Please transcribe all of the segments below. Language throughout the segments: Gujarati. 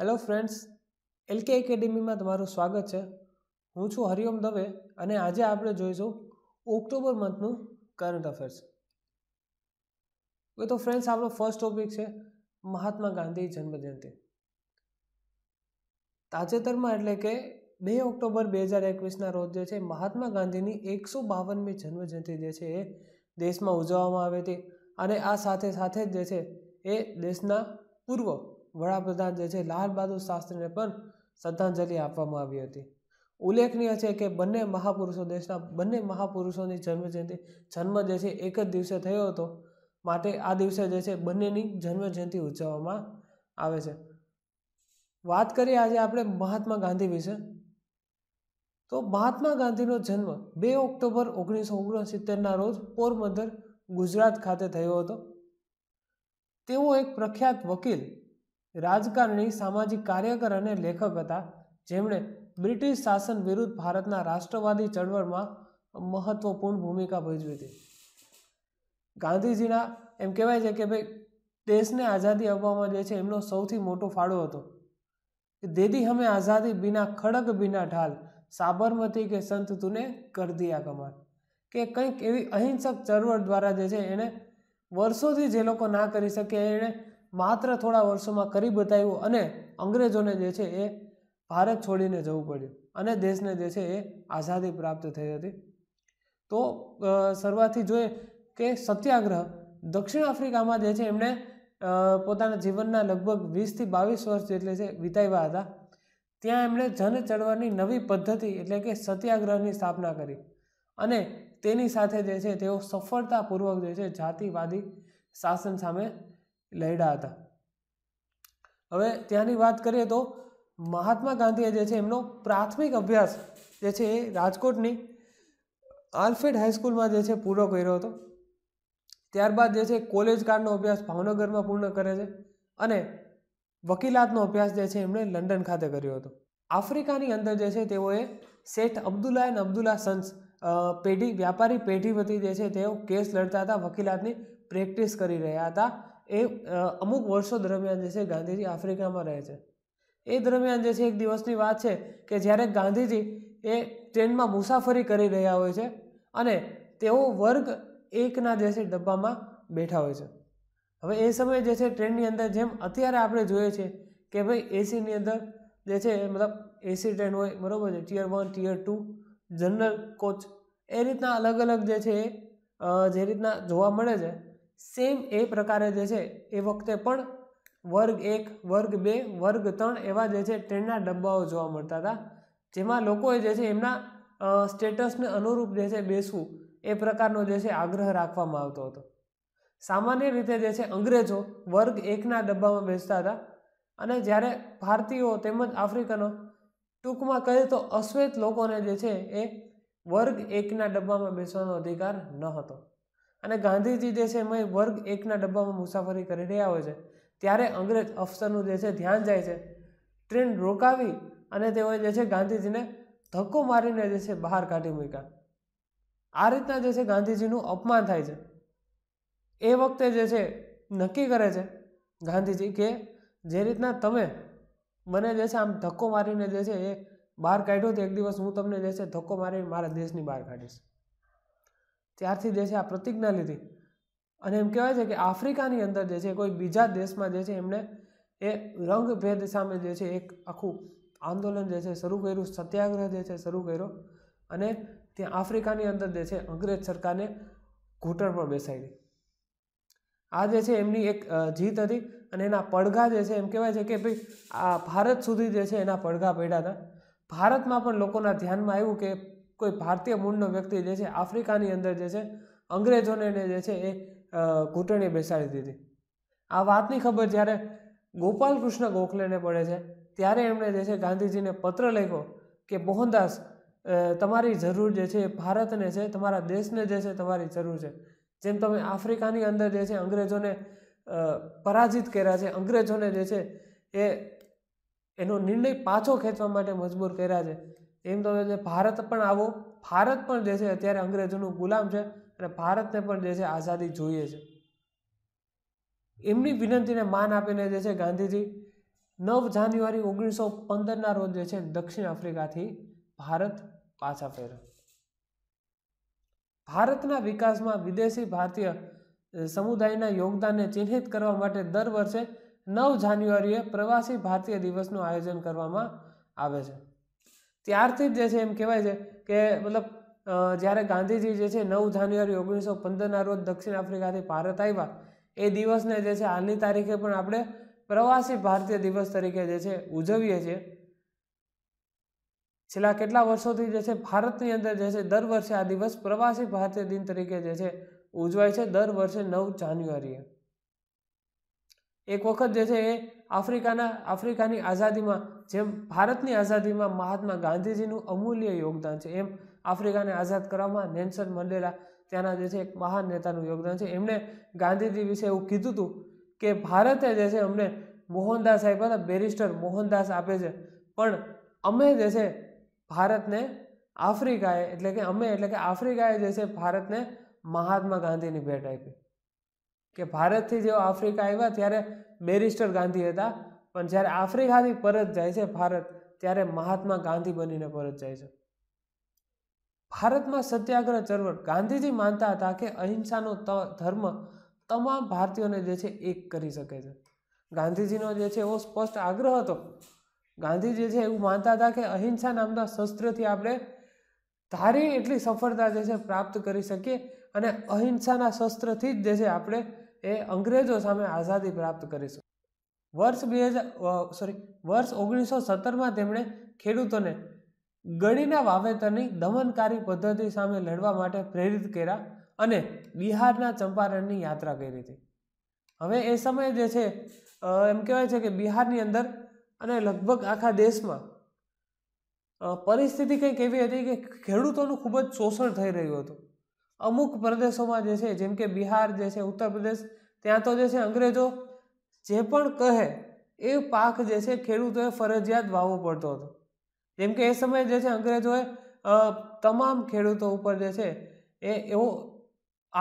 હેલો ફ્રેન્ડ્સ એલકે એકેડેમીમાં તમારું સ્વાગત છે હું છું હરિઓમ દવે અને આજે આપણે જોઈશું ઓક્ટોબર મંથનું કરંટ અફેર્સ એ તો ફ્રેન્ડ્સ આપણો ફર્સ્ટ ટોપિક છે મહાત્મા ગાંધી જન્મજયંતિ તાજેતરમાં એટલે કે બે ઓક્ટોબર બે હજાર એકવીસના રોજ જે છે મહાત્મા ગાંધીની એકસો બાવનમી જન્મજયંતિ જે છે એ દેશમાં ઉજવવામાં આવી હતી અને આ સાથે સાથે જ જે છે એ દેશના પૂર્વ વડાપ્રધાન જે છે લાલ બહાદુર શાસ્ત્રીને પણ શ્રદ્ધાંજલિ આપવામાં આવી હતી ઉલ્લેખનીય છે કે બંને મહાપુરુષો દેશના બંને મહાપુરુષોની જન્મજયંતિ જન્મ જે છે એક જ દિવસે થયો હતો માટે આ દિવસે જે છે બંનેની જન્મજયંતિ ઉજવવામાં આવે છે વાત કરીએ આજે આપણે મહાત્મા ગાંધી વિશે તો મહાત્મા ગાંધીનો જન્મ બે ઓક્ટોબર ઓગણીસો ઓગણસિત્તેરના રોજ પોરબંદર ગુજરાત ખાતે થયો હતો તેઓ એક પ્રખ્યાત વકીલ રાજકારણી સામાજિક કાર્યકર અને લેખક હતા જેમણે બ્રિટિશ શાસન વિરુદ્ધ ભારતના રાષ્ટ્રવાદી ચળવળમાં મહત્વપૂર્ણ ભૂમિકા ભજવી હતી ગાંધીજીના એમ કહેવાય છે કે ભાઈ દેશને આઝાદી આપવામાં જે છે એમનો સૌથી મોટો ફાળો હતો દેદી હમે આઝાદી બિના ખડક બિના ઢાલ સાબરમતી કે સંત તુને કર દિયા કમાલ કે કંઈક એવી અહિંસક ચળવળ દ્વારા જે છે એણે વર્ષોથી જે લોકો ના કરી શકે એણે માત્ર થોડા વર્ષોમાં કરી બતાવ્યું અને અંગ્રેજોને જે છે એ ભારત છોડીને જવું પડ્યું અને દેશને જે છે એ આઝાદી પ્રાપ્ત થઈ હતી તો શરૂઆતથી જોઈએ કે સત્યાગ્રહ દક્ષિણ આફ્રિકામાં જે છે એમણે પોતાના જીવનના લગભગ વીસથી બાવીસ વર્ષ જેટલે છે વિતાવ્યા હતા ત્યાં એમણે જન ચળવળની નવી પદ્ધતિ એટલે કે સત્યાગ્રહની સ્થાપના કરી અને તેની સાથે જે છે તેઓ સફળતાપૂર્વક જે છે જાતિવાદી શાસન સામે લડ્યા હતા હવે ત્યાંની વાત કરીએ તો મહાત્મા ગાંધીએ જે છે એમનો પ્રાથમિક અભ્યાસ જે છે એ રાજકોટની આલ્ફેડ હાઈસ્કૂલમાં જે છે પૂરો કર્યો હતો ત્યારબાદ જે છે કોલેજ કાર્ડનો અભ્યાસ ભાવનગરમાં પૂર્ણ કરે છે અને વકીલાતનો અભ્યાસ જે છે એમણે લંડન ખાતે કર્યો હતો આફ્રિકાની અંદર જે છે તેઓએ શેઠ અબ્દુલ્લા એન અબ્દુલ્લા સન્સ પેઢી વ્યાપારી પેઢી વતી જે છે તેઓ કેસ લડતા હતા વકીલાતની પ્રેક્ટિસ કરી રહ્યા હતા એ અમુક વર્ષો દરમિયાન જે છે ગાંધીજી આફ્રિકામાં રહે છે એ દરમિયાન જે છે એક દિવસની વાત છે કે જ્યારે ગાંધીજી એ ટ્રેનમાં મુસાફરી કરી રહ્યા હોય છે અને તેઓ વર્ગ એકના જે છે ડબ્બામાં બેઠા હોય છે હવે એ સમયે જે છે ટ્રેનની અંદર જેમ અત્યારે આપણે જોઈએ છીએ કે ભાઈ એસીની અંદર જે છે મતલબ એસી ટ્રેન હોય બરાબર છે tier one tier two general coach એ રીતના અલગ અલગ જે છે જે રીતના જોવા મળે છે સેમ એ પ્રકારે જે છે એ વખતે પણ વર્ગ એક વર્ગ બે વર્ગ ત્રણ એવા જે છે ટ્રેનના ડબ્બાઓ જોવા મળતા હતા જેમાં લોકોએ જે છે એમના સ્ટેટસને અનુરૂપ જે છે બેસવું એ પ્રકારનો જે છે આગ્રહ રાખવામાં આવતો હતો સામાન્ય રીતે જે છે અંગ્રેજો વર્ગ એકના ડબ્બામાં બેસતા હતા અને જ્યારે ભારતીયો તેમજ આફ્રિકનો ટૂંકમાં કહે તો અશ્વેત લોકોને જે છે એ વર્ગ એકના ડબ્બામાં બેસવાનો અધિકાર ન હતો અને ગાંધીજી જે છે એમાં વર્ગ એકના ડબ્બામાં મુસાફરી કરી રહ્યા હોય છે ત્યારે અંગ્રેજ અફસરનું જે છે ધ્યાન જાય છે ટ્રેન રોકાવી અને તેઓએ જે છે ગાંધીજીને ધક્કો મારીને જે છે બહાર કાઢી મૂક્યા આ રીતના જે છે ગાંધીજીનું અપમાન થાય છે એ વખતે જે છે નક્કી કરે છે ગાંધીજી કે જે રીતના તમે મને જે છે આમ ધક્કો મારીને જે છે એ બહાર કાઢ્યો તો એક દિવસ હું તમને જે છે ધક્કો મારીને મારા દેશની બહાર કાઢીશ ત્યારથી જે છે આ પ્રતિજ્ઞા લીધી અને એમ કહેવાય છે કે આફ્રિકાની અંદર જે છે કોઈ બીજા દેશમાં જે છે એમણે એ રંગભેદ સામે જે છે એક આખું આંદોલન જે છે શરૂ કર્યું સત્યાગ્રહ જે છે શરૂ કર્યો અને ત્યાં આફ્રિકાની અંદર જે છે અંગ્રેજ સરકારને ઘૂંટણ પર બેસાડી આ જે છે એમની એક જીત હતી અને એના પડઘા જે છે એમ કહેવાય છે કે ભાઈ આ ભારત સુધી જે છે એના પડઘા પડ્યા હતા ભારતમાં પણ લોકોના ધ્યાનમાં આવ્યું કે કોઈ ભારતીય મૂળનો વ્યક્તિ જે છે આફ્રિકાની અંદર જે છે અંગ્રેજોને જે છે એ ઘૂંટણી બેસાડી દીધી આ વાતની ખબર જ્યારે ગોપાલકૃષ્ણ ગોખલેને પડે છે ત્યારે એમણે જે છે ગાંધીજીને પત્ર લખ્યો કે મોહનદાસ તમારી જરૂર જે છે એ ભારતને છે તમારા દેશને જે છે તમારી જરૂર છે જેમ તમે આફ્રિકાની અંદર જે છે અંગ્રેજોને પરાજિત કર્યા છે અંગ્રેજોને જે છે એ એનો નિર્ણય પાછો ખેંચવા માટે મજબૂર કર્યા છે તેમ તો ભારત પણ આવો ભારત પણ જે છે અત્યારે અંગ્રેજોનું ગુલામ છે અને ભારતને પણ જે છે આઝાદી જોઈએ છે એમની વિનંતીને માન આપીને જે છે ગાંધીજી નવ જાન્યુઆરી ઓગણીસો પંદરના રોજ જે છે દક્ષિણ આફ્રિકાથી ભારત પાછા ફેર્યા ભારતના વિકાસમાં વિદેશી ભારતીય સમુદાયના યોગદાનને ચિહ્નિત કરવા માટે દર વર્ષે નવ જાન્યુઆરીએ પ્રવાસી ભારતીય દિવસનું આયોજન કરવામાં આવે છે ત્યારથી જ જે છે એમ કહેવાય છે કે મતલબ જ્યારે ગાંધીજી જે છે નવ જાન્યુઆરી ઓગણીસો પંદરના રોજ દક્ષિણ આફ્રિકાથી ભારત આવ્યા એ દિવસને જે છે હાલની તારીખે પણ આપણે પ્રવાસી ભારતીય દિવસ તરીકે જે છે ઉજવીએ છીએ છેલ્લા કેટલા વર્ષોથી જે છે ભારતની અંદર જે છે દર વર્ષે આ દિવસ પ્રવાસી ભારતીય દિન તરીકે જે છે ઉજવાય છે દર વર્ષે નવ જાન્યુઆરીએ એક વખત જે છે એ આફ્રિકાના આફ્રિકાની આઝાદીમાં જેમ ભારતની આઝાદીમાં મહાત્મા ગાંધીજીનું અમૂલ્ય યોગદાન છે એમ આફ્રિકાને આઝાદ કરવામાં નેન્સન મંડેલા ત્યાંના જે છે એક મહાન નેતાનું યોગદાન છે એમણે ગાંધીજી વિશે એવું કીધું હતું કે ભારતે જે છે અમને મોહનદાસ આપ્યા હતા બેરિસ્ટર મોહનદાસ આપે છે પણ અમે જે છે ભારતને આફ્રિકાએ એટલે કે અમે એટલે કે આફ્રિકાએ જે છે ભારતને મહાત્મા ગાંધીની ભેટ આપી કે ભારતથી જેઓ આફ્રિકા આવ્યા ત્યારે બેરિસ્ટર ગાંધી હતા પણ જ્યારે આફ્રિકાથી પરત જાય છે ભારત ત્યારે મહાત્મા ગાંધી બનીને પરત જાય છે ભારતમાં સત્યાગ્રહ ચળવળ ગાંધીજી માનતા હતા કે અહિંસાનો ધર્મ તમામ ભારતીયોને જે છે એક કરી શકે છે ગાંધીજીનો જે છે એવો સ્પષ્ટ આગ્રહ હતો ગાંધી જે છે એવું માનતા હતા કે અહિંસા નામના શસ્ત્રથી આપણે ધારી એટલી સફળતા જે છે પ્રાપ્ત કરી શકીએ અને અહિંસાના શસ્ત્રથી જ જે છે આપણે એ અંગ્રેજો સામે આઝાદી પ્રાપ્ત કરીશું વર્ષ બે હજાર સોરી વર્ષ ઓગણીસો સત્તરમાં તેમણે ખેડૂતોને ગળીના વાવેતરની દમનકારી પદ્ધતિ સામે લડવા માટે પ્રેરિત કર્યા અને બિહારના ચંપારણની યાત્રા કરી હતી હવે એ સમયે જે છે એમ કહેવાય છે કે બિહારની અંદર અને લગભગ આખા દેશમાં પરિસ્થિતિ કંઈક એવી હતી કે ખેડૂતોનું ખૂબ જ શોષણ થઈ રહ્યું હતું અમુક પ્રદેશોમાં જે છે જેમ કે બિહાર જે છે ઉત્તર પ્રદેશ ત્યાં તો જે છે અંગ્રેજો જે પણ કહે એ પાક જે છે ખેડૂતોએ ફરજિયાત વાવવો પડતો હતો જેમ કે એ સમયે જે છે અંગ્રેજોએ તમામ ખેડૂતો ઉપર જે છે એ એવો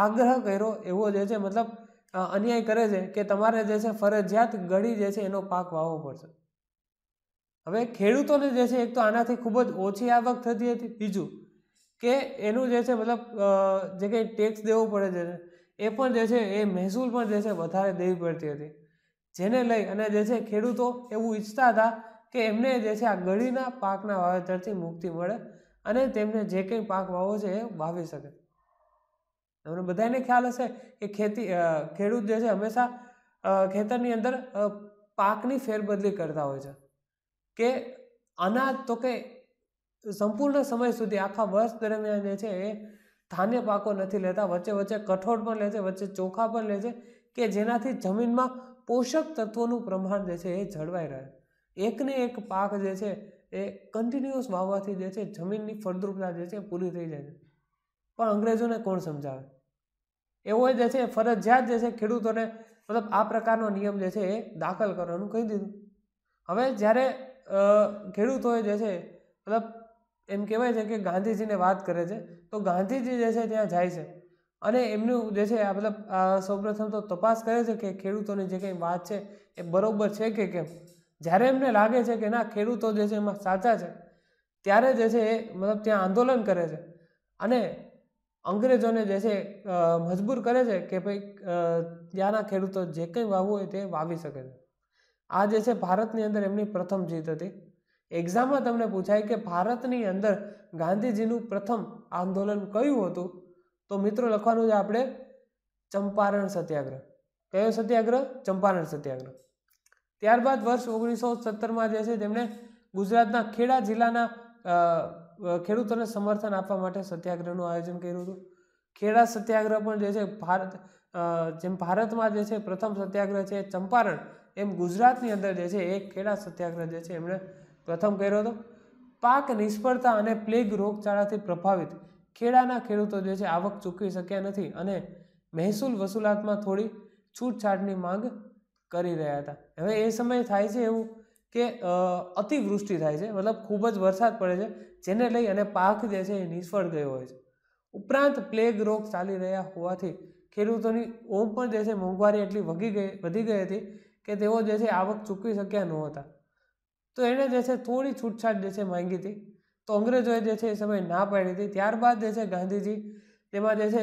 આગ્રહ કર્યો એવો જે છે મતલબ અન્યાય કરે છે કે તમારે જે છે ફરજિયાત ગળી જે છે એનો પાક વાવવો પડશે હવે ખેડૂતોને જે છે એક તો આનાથી ખૂબ જ ઓછી આવક થતી હતી બીજું કે એનું જે છે મતલબ જે કંઈ ટેક્સ દેવો પડે છે એ પણ જે છે એ મહેસૂલ પણ જે છે વધારે દેવી પડતી હતી જેને લઈ અને જે છે ખેડૂતો એવું ઈચ્છતા હતા કે એમને જે છે આ ગળીના પાકના વાવેતરથી મુક્તિ મળે અને તેમને જે કંઈ પાક વાવો છે એ વાવી શકે તમને બધાને ખ્યાલ હશે કે ખેતી ખેડૂત જે છે હંમેશા ખેતરની અંદર પાકની ફેરબદલી કરતા હોય છે કે અનાજ તો કે સંપૂર્ણ સમય સુધી આખા વર્ષ દરમિયાન જે છે એ ધાન્ય પાકો નથી લેતા વચ્ચે વચ્ચે કઠોળ પણ લે છે વચ્ચે ચોખા પણ લે છે કે જેનાથી જમીનમાં પોષક તત્વોનું પ્રમાણ જે છે એ જળવાઈ રહે એકને એક પાક જે છે એ કન્ટિન્યુઅસ વાવવાથી જે છે જમીનની ફળદ્રુપતા જે છે પૂરી થઈ જાય છે પણ અંગ્રેજોને કોણ સમજાવે એવો જે છે ફરજિયાત જે છે ખેડૂતોને મતલબ આ પ્રકારનો નિયમ જે છે એ દાખલ કરવાનું કહી દીધું હવે જ્યારે ખેડૂતોએ જે છે મતલબ એમ કહેવાય છે કે ગાંધીજીને વાત કરે છે તો ગાંધીજી જે છે ત્યાં જાય છે અને એમનું જે છે આ મતલબ સૌપ્રથમ તો તપાસ કરે છે કે ખેડૂતોની જે કંઈ વાત છે એ બરાબર છે કે કેમ જ્યારે એમને લાગે છે કે ના ખેડૂતો જે છે એમાં સાચા છે ત્યારે જે છે એ મતલબ ત્યાં આંદોલન કરે છે અને અંગ્રેજોને જે છે મજબૂર કરે છે કે ભાઈ ત્યાંના ખેડૂતો જે કંઈ વાવવું હોય તે વાવી શકે છે આ જે છે ભારતની અંદર એમની પ્રથમ જીત હતી એક્ઝામમાં તમને પૂછાય કે ભારતની અંદર ગાંધીજીનું પ્રથમ આંદોલન કયું હતું તો મિત્રો લખવાનું છે આપણે ચંપારણ સત્યાગ્રહ કયો સત્યાગ્રહ ચંપારણ સત્યાગ્રહ ત્યારબાદ વર્ષ ઓગણીસો સત્તરમાં જે છે તેમણે ગુજરાતના ખેડા જિલ્લાના ખેડૂતોને સમર્થન આપવા માટે સત્યાગ્રહનું આયોજન કર્યું હતું ખેડા સત્યાગ્રહ પણ જે છે ભારત જેમ ભારતમાં જે છે પ્રથમ સત્યાગ્રહ છે ચંપારણ એમ ગુજરાતની અંદર જે છે એ ખેડા સત્યાગ્રહ જે છે એમણે પ્રથમ કર્યો હતો પાક નિષ્ફળતા અને પ્લેગ રોગચાળાથી પ્રભાવિત ખેડાના ખેડૂતો જે છે આવક ચૂકવી શક્યા નથી અને મહેસૂલ વસૂલાતમાં થોડી છૂટછાટની માંગ કરી રહ્યા હતા હવે એ સમયે થાય છે એવું કે અતિવૃષ્ટિ થાય છે મતલબ ખૂબ જ વરસાદ પડે છે જેને લઈ અને પાક જે છે એ નિષ્ફળ ગયો હોય છે ઉપરાંત પ્લેગ રોગ ચાલી રહ્યા હોવાથી ખેડૂતોની ઓમ પણ જે છે મોંઘવારી એટલી વગી ગઈ વધી ગઈ હતી કે તેઓ જે છે આવક ચૂકવી શક્યા નહોતા તો એણે જે છે થોડી છૂટછાટ જે છે માંગી હતી તો અંગ્રેજોએ જે છે એ સમય ના પાડી હતી ત્યારબાદ જે છે ગાંધીજી તેમાં જે છે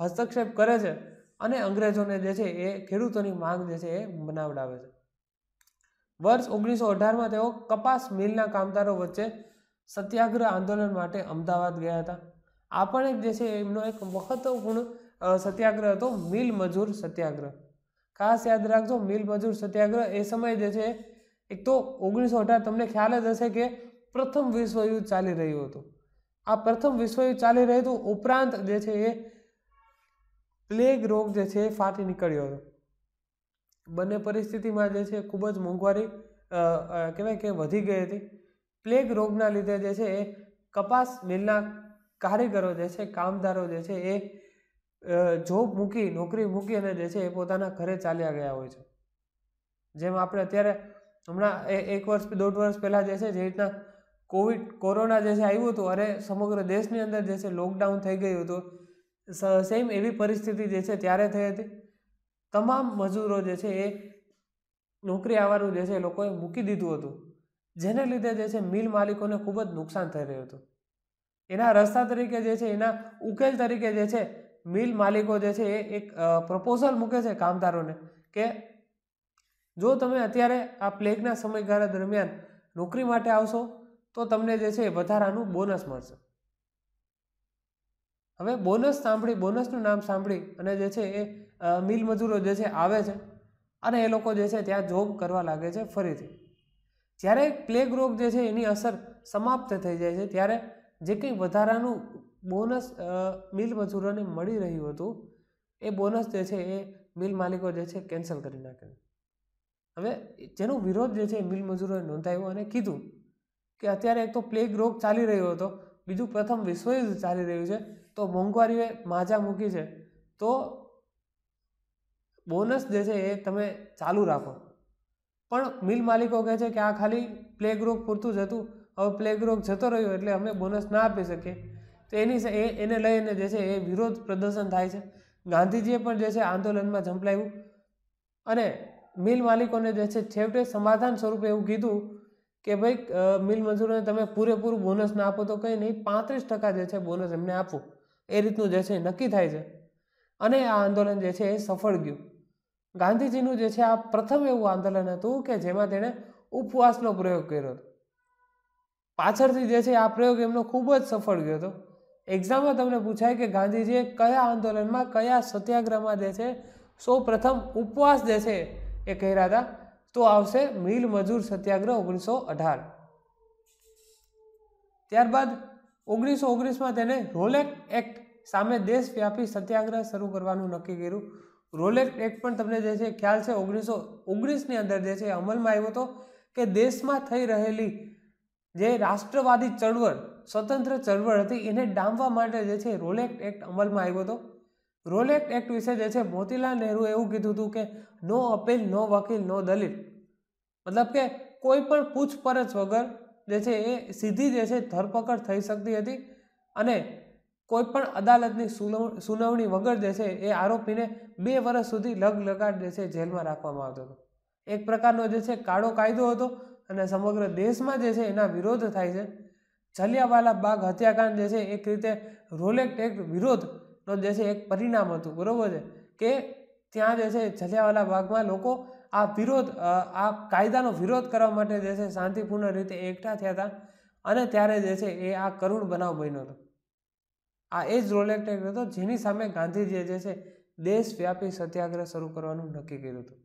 હસ્તક્ષેપ કરે છે અને અંગ્રેજોને જે છે એ ખેડૂતોની માંગ જે છે એ બનાવડાવે છે વર્ષ ઓગણીસો અઢારમાં તેઓ કપાસ મિલના કામદારો વચ્ચે સત્યાગ્રહ આંદોલન માટે અમદાવાદ ગયા હતા આ પણ એક જે છે એમનો એક મહત્વપૂર્ણ સત્યાગ્રહ હતો મિલ મજૂર સત્યાગ્રહ ખાસ યાદ રાખજો મિલ મજૂર સત્યાગ્રહ એ સમય જે છે એક તો ઓગણીસો અઢાર તમને ખ્યાલ જ હશે કે પ્રથમ વિશ્વયુદ્ધ ચાલી રહ્યું હતું આ પ્રથમ વિશ્વયુદ્ધ ચાલી રહ્યું હતું ઉપરાંત જે છે એ પ્લેગ રોગ જે છે એ ફાટી નીકળ્યો હતો બંને પરિસ્થિતિમાં જે છે ખૂબ જ મોંઘવારી કહેવાય કે વધી ગઈ હતી પ્લેગ રોગના લીધે જે છે એ કપાસ મિલના કારીગરો જે છે કામદારો જે છે એ જોબ મૂકી નોકરી મૂકી અને જે છે એ પોતાના ઘરે ચાલ્યા ગયા હોય છે જેમ આપણે અત્યારે હમણાં એક વર્ષ દોઢ વર્ષ પહેલાં જે છે જે રીતના કોવિડ કોરોના જે છે આવ્યું હતું અરે સમગ્ર દેશની અંદર જે છે લોકડાઉન થઈ ગયું હતું સેમ એવી પરિસ્થિતિ જે છે ત્યારે થઈ હતી તમામ મજૂરો જે છે એ નોકરી આવવાનું જે છે એ લોકોએ મૂકી દીધું હતું જેને લીધે જે છે મિલ માલિકોને ખૂબ જ નુકસાન થઈ રહ્યું હતું એના રસ્તા તરીકે જે છે એના ઉકેલ તરીકે જે છે મિલ માલિકો જે છે એ એક પ્રપોઝલ મૂકે છે કામદારોને કે જો તમે અત્યારે આ પ્લેગના સમયગાળા દરમિયાન નોકરી માટે આવશો તો તમને જે છે એ વધારાનું બોનસ મળશે હવે બોનસ સાંભળી બોનસનું નામ સાંભળી અને જે છે એ મિલ મજૂરો જે છે આવે છે અને એ લોકો જે છે ત્યાં જોબ કરવા લાગે છે ફરીથી જ્યારે પ્લેગ રોગ જે છે એની અસર સમાપ્ત થઈ જાય છે ત્યારે જે કંઈ વધારાનું બોનસ મિલ મજૂરોને મળી રહ્યું હતું એ બોનસ જે છે એ મિલ માલિકો જે છે કેન્સલ કરી નાખે હવે જેનો વિરોધ જે છે મિલ મજૂરોએ નોંધાયો અને કીધું કે અત્યારે એક તો પ્લેગ રોગ ચાલી રહ્યો હતો બીજું પ્રથમ વિશ્વયુદ્ધ ચાલી રહ્યું છે તો મોંઘવારીએ માજા મૂકી છે તો બોનસ જે છે એ તમે ચાલુ રાખો પણ મિલ માલિકો કહે છે કે આ ખાલી પ્લેગ રોગ પૂરતું જ હતું હવે પ્લેગ રોગ જતો રહ્યો એટલે અમે બોનસ ના આપી શકીએ તો એની એ એને લઈને જે છે એ વિરોધ પ્રદર્શન થાય છે ગાંધીજીએ પણ જે છે આંદોલનમાં ઝંપલાવ્યું અને મિલ માલિકોને જે છે છેવટે સમાધાન સ્વરૂપે એવું કીધું કે ભાઈ મિલ મજૂરોને તમે પૂરેપૂરું બોનસ ના આપો તો કંઈ નહીં પાંત્રીસ ટકા જે છે બોનસ એમને આપવું એ રીતનું જે છે નક્કી થાય છે અને આ આંદોલન જે છે એ સફળ ગયું ગાંધીજીનું જે છે આ પ્રથમ એવું આંદોલન હતું કે જેમાં તેણે ઉપવાસનો પ્રયોગ કર્યો હતો પાછળથી જે છે આ પ્રયોગ એમનો ખૂબ જ સફળ ગયો હતો એક્ઝામમાં તમને પૂછાય કે ગાંધીજીએ કયા આંદોલનમાં કયા સત્યાગ્રહમાં જે છે સૌ પ્રથમ ઉપવાસ જે છે એ કર્યા હતા તો આવશે મિલ મજૂર સત્યાગ્રહ ઓગણીસો અઢાર ત્યારબાદ ઓગણીસો ઓગણીસમાં તેને રોલેક એક્ટ સામે દેશવ્યાપી સત્યાગ્રહ શરૂ કરવાનું નક્કી કર્યું રોલેક એક્ટ પણ તમને જે છે ખ્યાલ છે ઓગણીસો ઓગણીસની અંદર જે છે અમલમાં આવ્યો હતો કે દેશમાં થઈ રહેલી જે રાષ્ટ્રવાદી ચળવળ સ્વતંત્ર ચળવળ હતી એને ડામવા માટે જે છે રોલેક એક્ટ અમલમાં આવ્યો હતો રોલેક એક્ટ વિશે જે છે મોતીલાલ નહેરુએ એવું કીધું હતું કે નો અપીલ નો વકીલ નો દલીલ મતલબ કે કોઈ પણ પૂછપરછ વગર જે છે એ સીધી જે છે ધરપકડ થઈ શકતી હતી અને કોઈ પણ અદાલતની સુનાવણી વગર જે છે એ આરોપીને બે વર્ષ સુધી લગ લગાડ જે છે જેલમાં રાખવામાં આવતો હતો એક પ્રકારનો જે છે કાળો કાયદો હતો અને સમગ્ર દેશમાં જે છે એના વિરોધ થાય છે જલિયાવાલા બાગ હત્યાકાંડ જે છે એક રીતે રોલેક્ટ એક્ટ વિરોધનો જે છે એક પરિણામ હતું બરાબર છે કે ત્યાં જે છે જલિયાવાલા બાગમાં લોકો આ વિરોધ આ કાયદાનો વિરોધ કરવા માટે જે છે શાંતિપૂર્ણ રીતે એકઠા થયા હતા અને ત્યારે જે છે એ આ કરુણ બનાવ બન્યો હતો આ એ જ રોલેક્ટ એક્ટ હતો જેની સામે ગાંધીજીએ જે છે દેશવ્યાપી સત્યાગ્રહ શરૂ કરવાનું નક્કી કર્યું હતું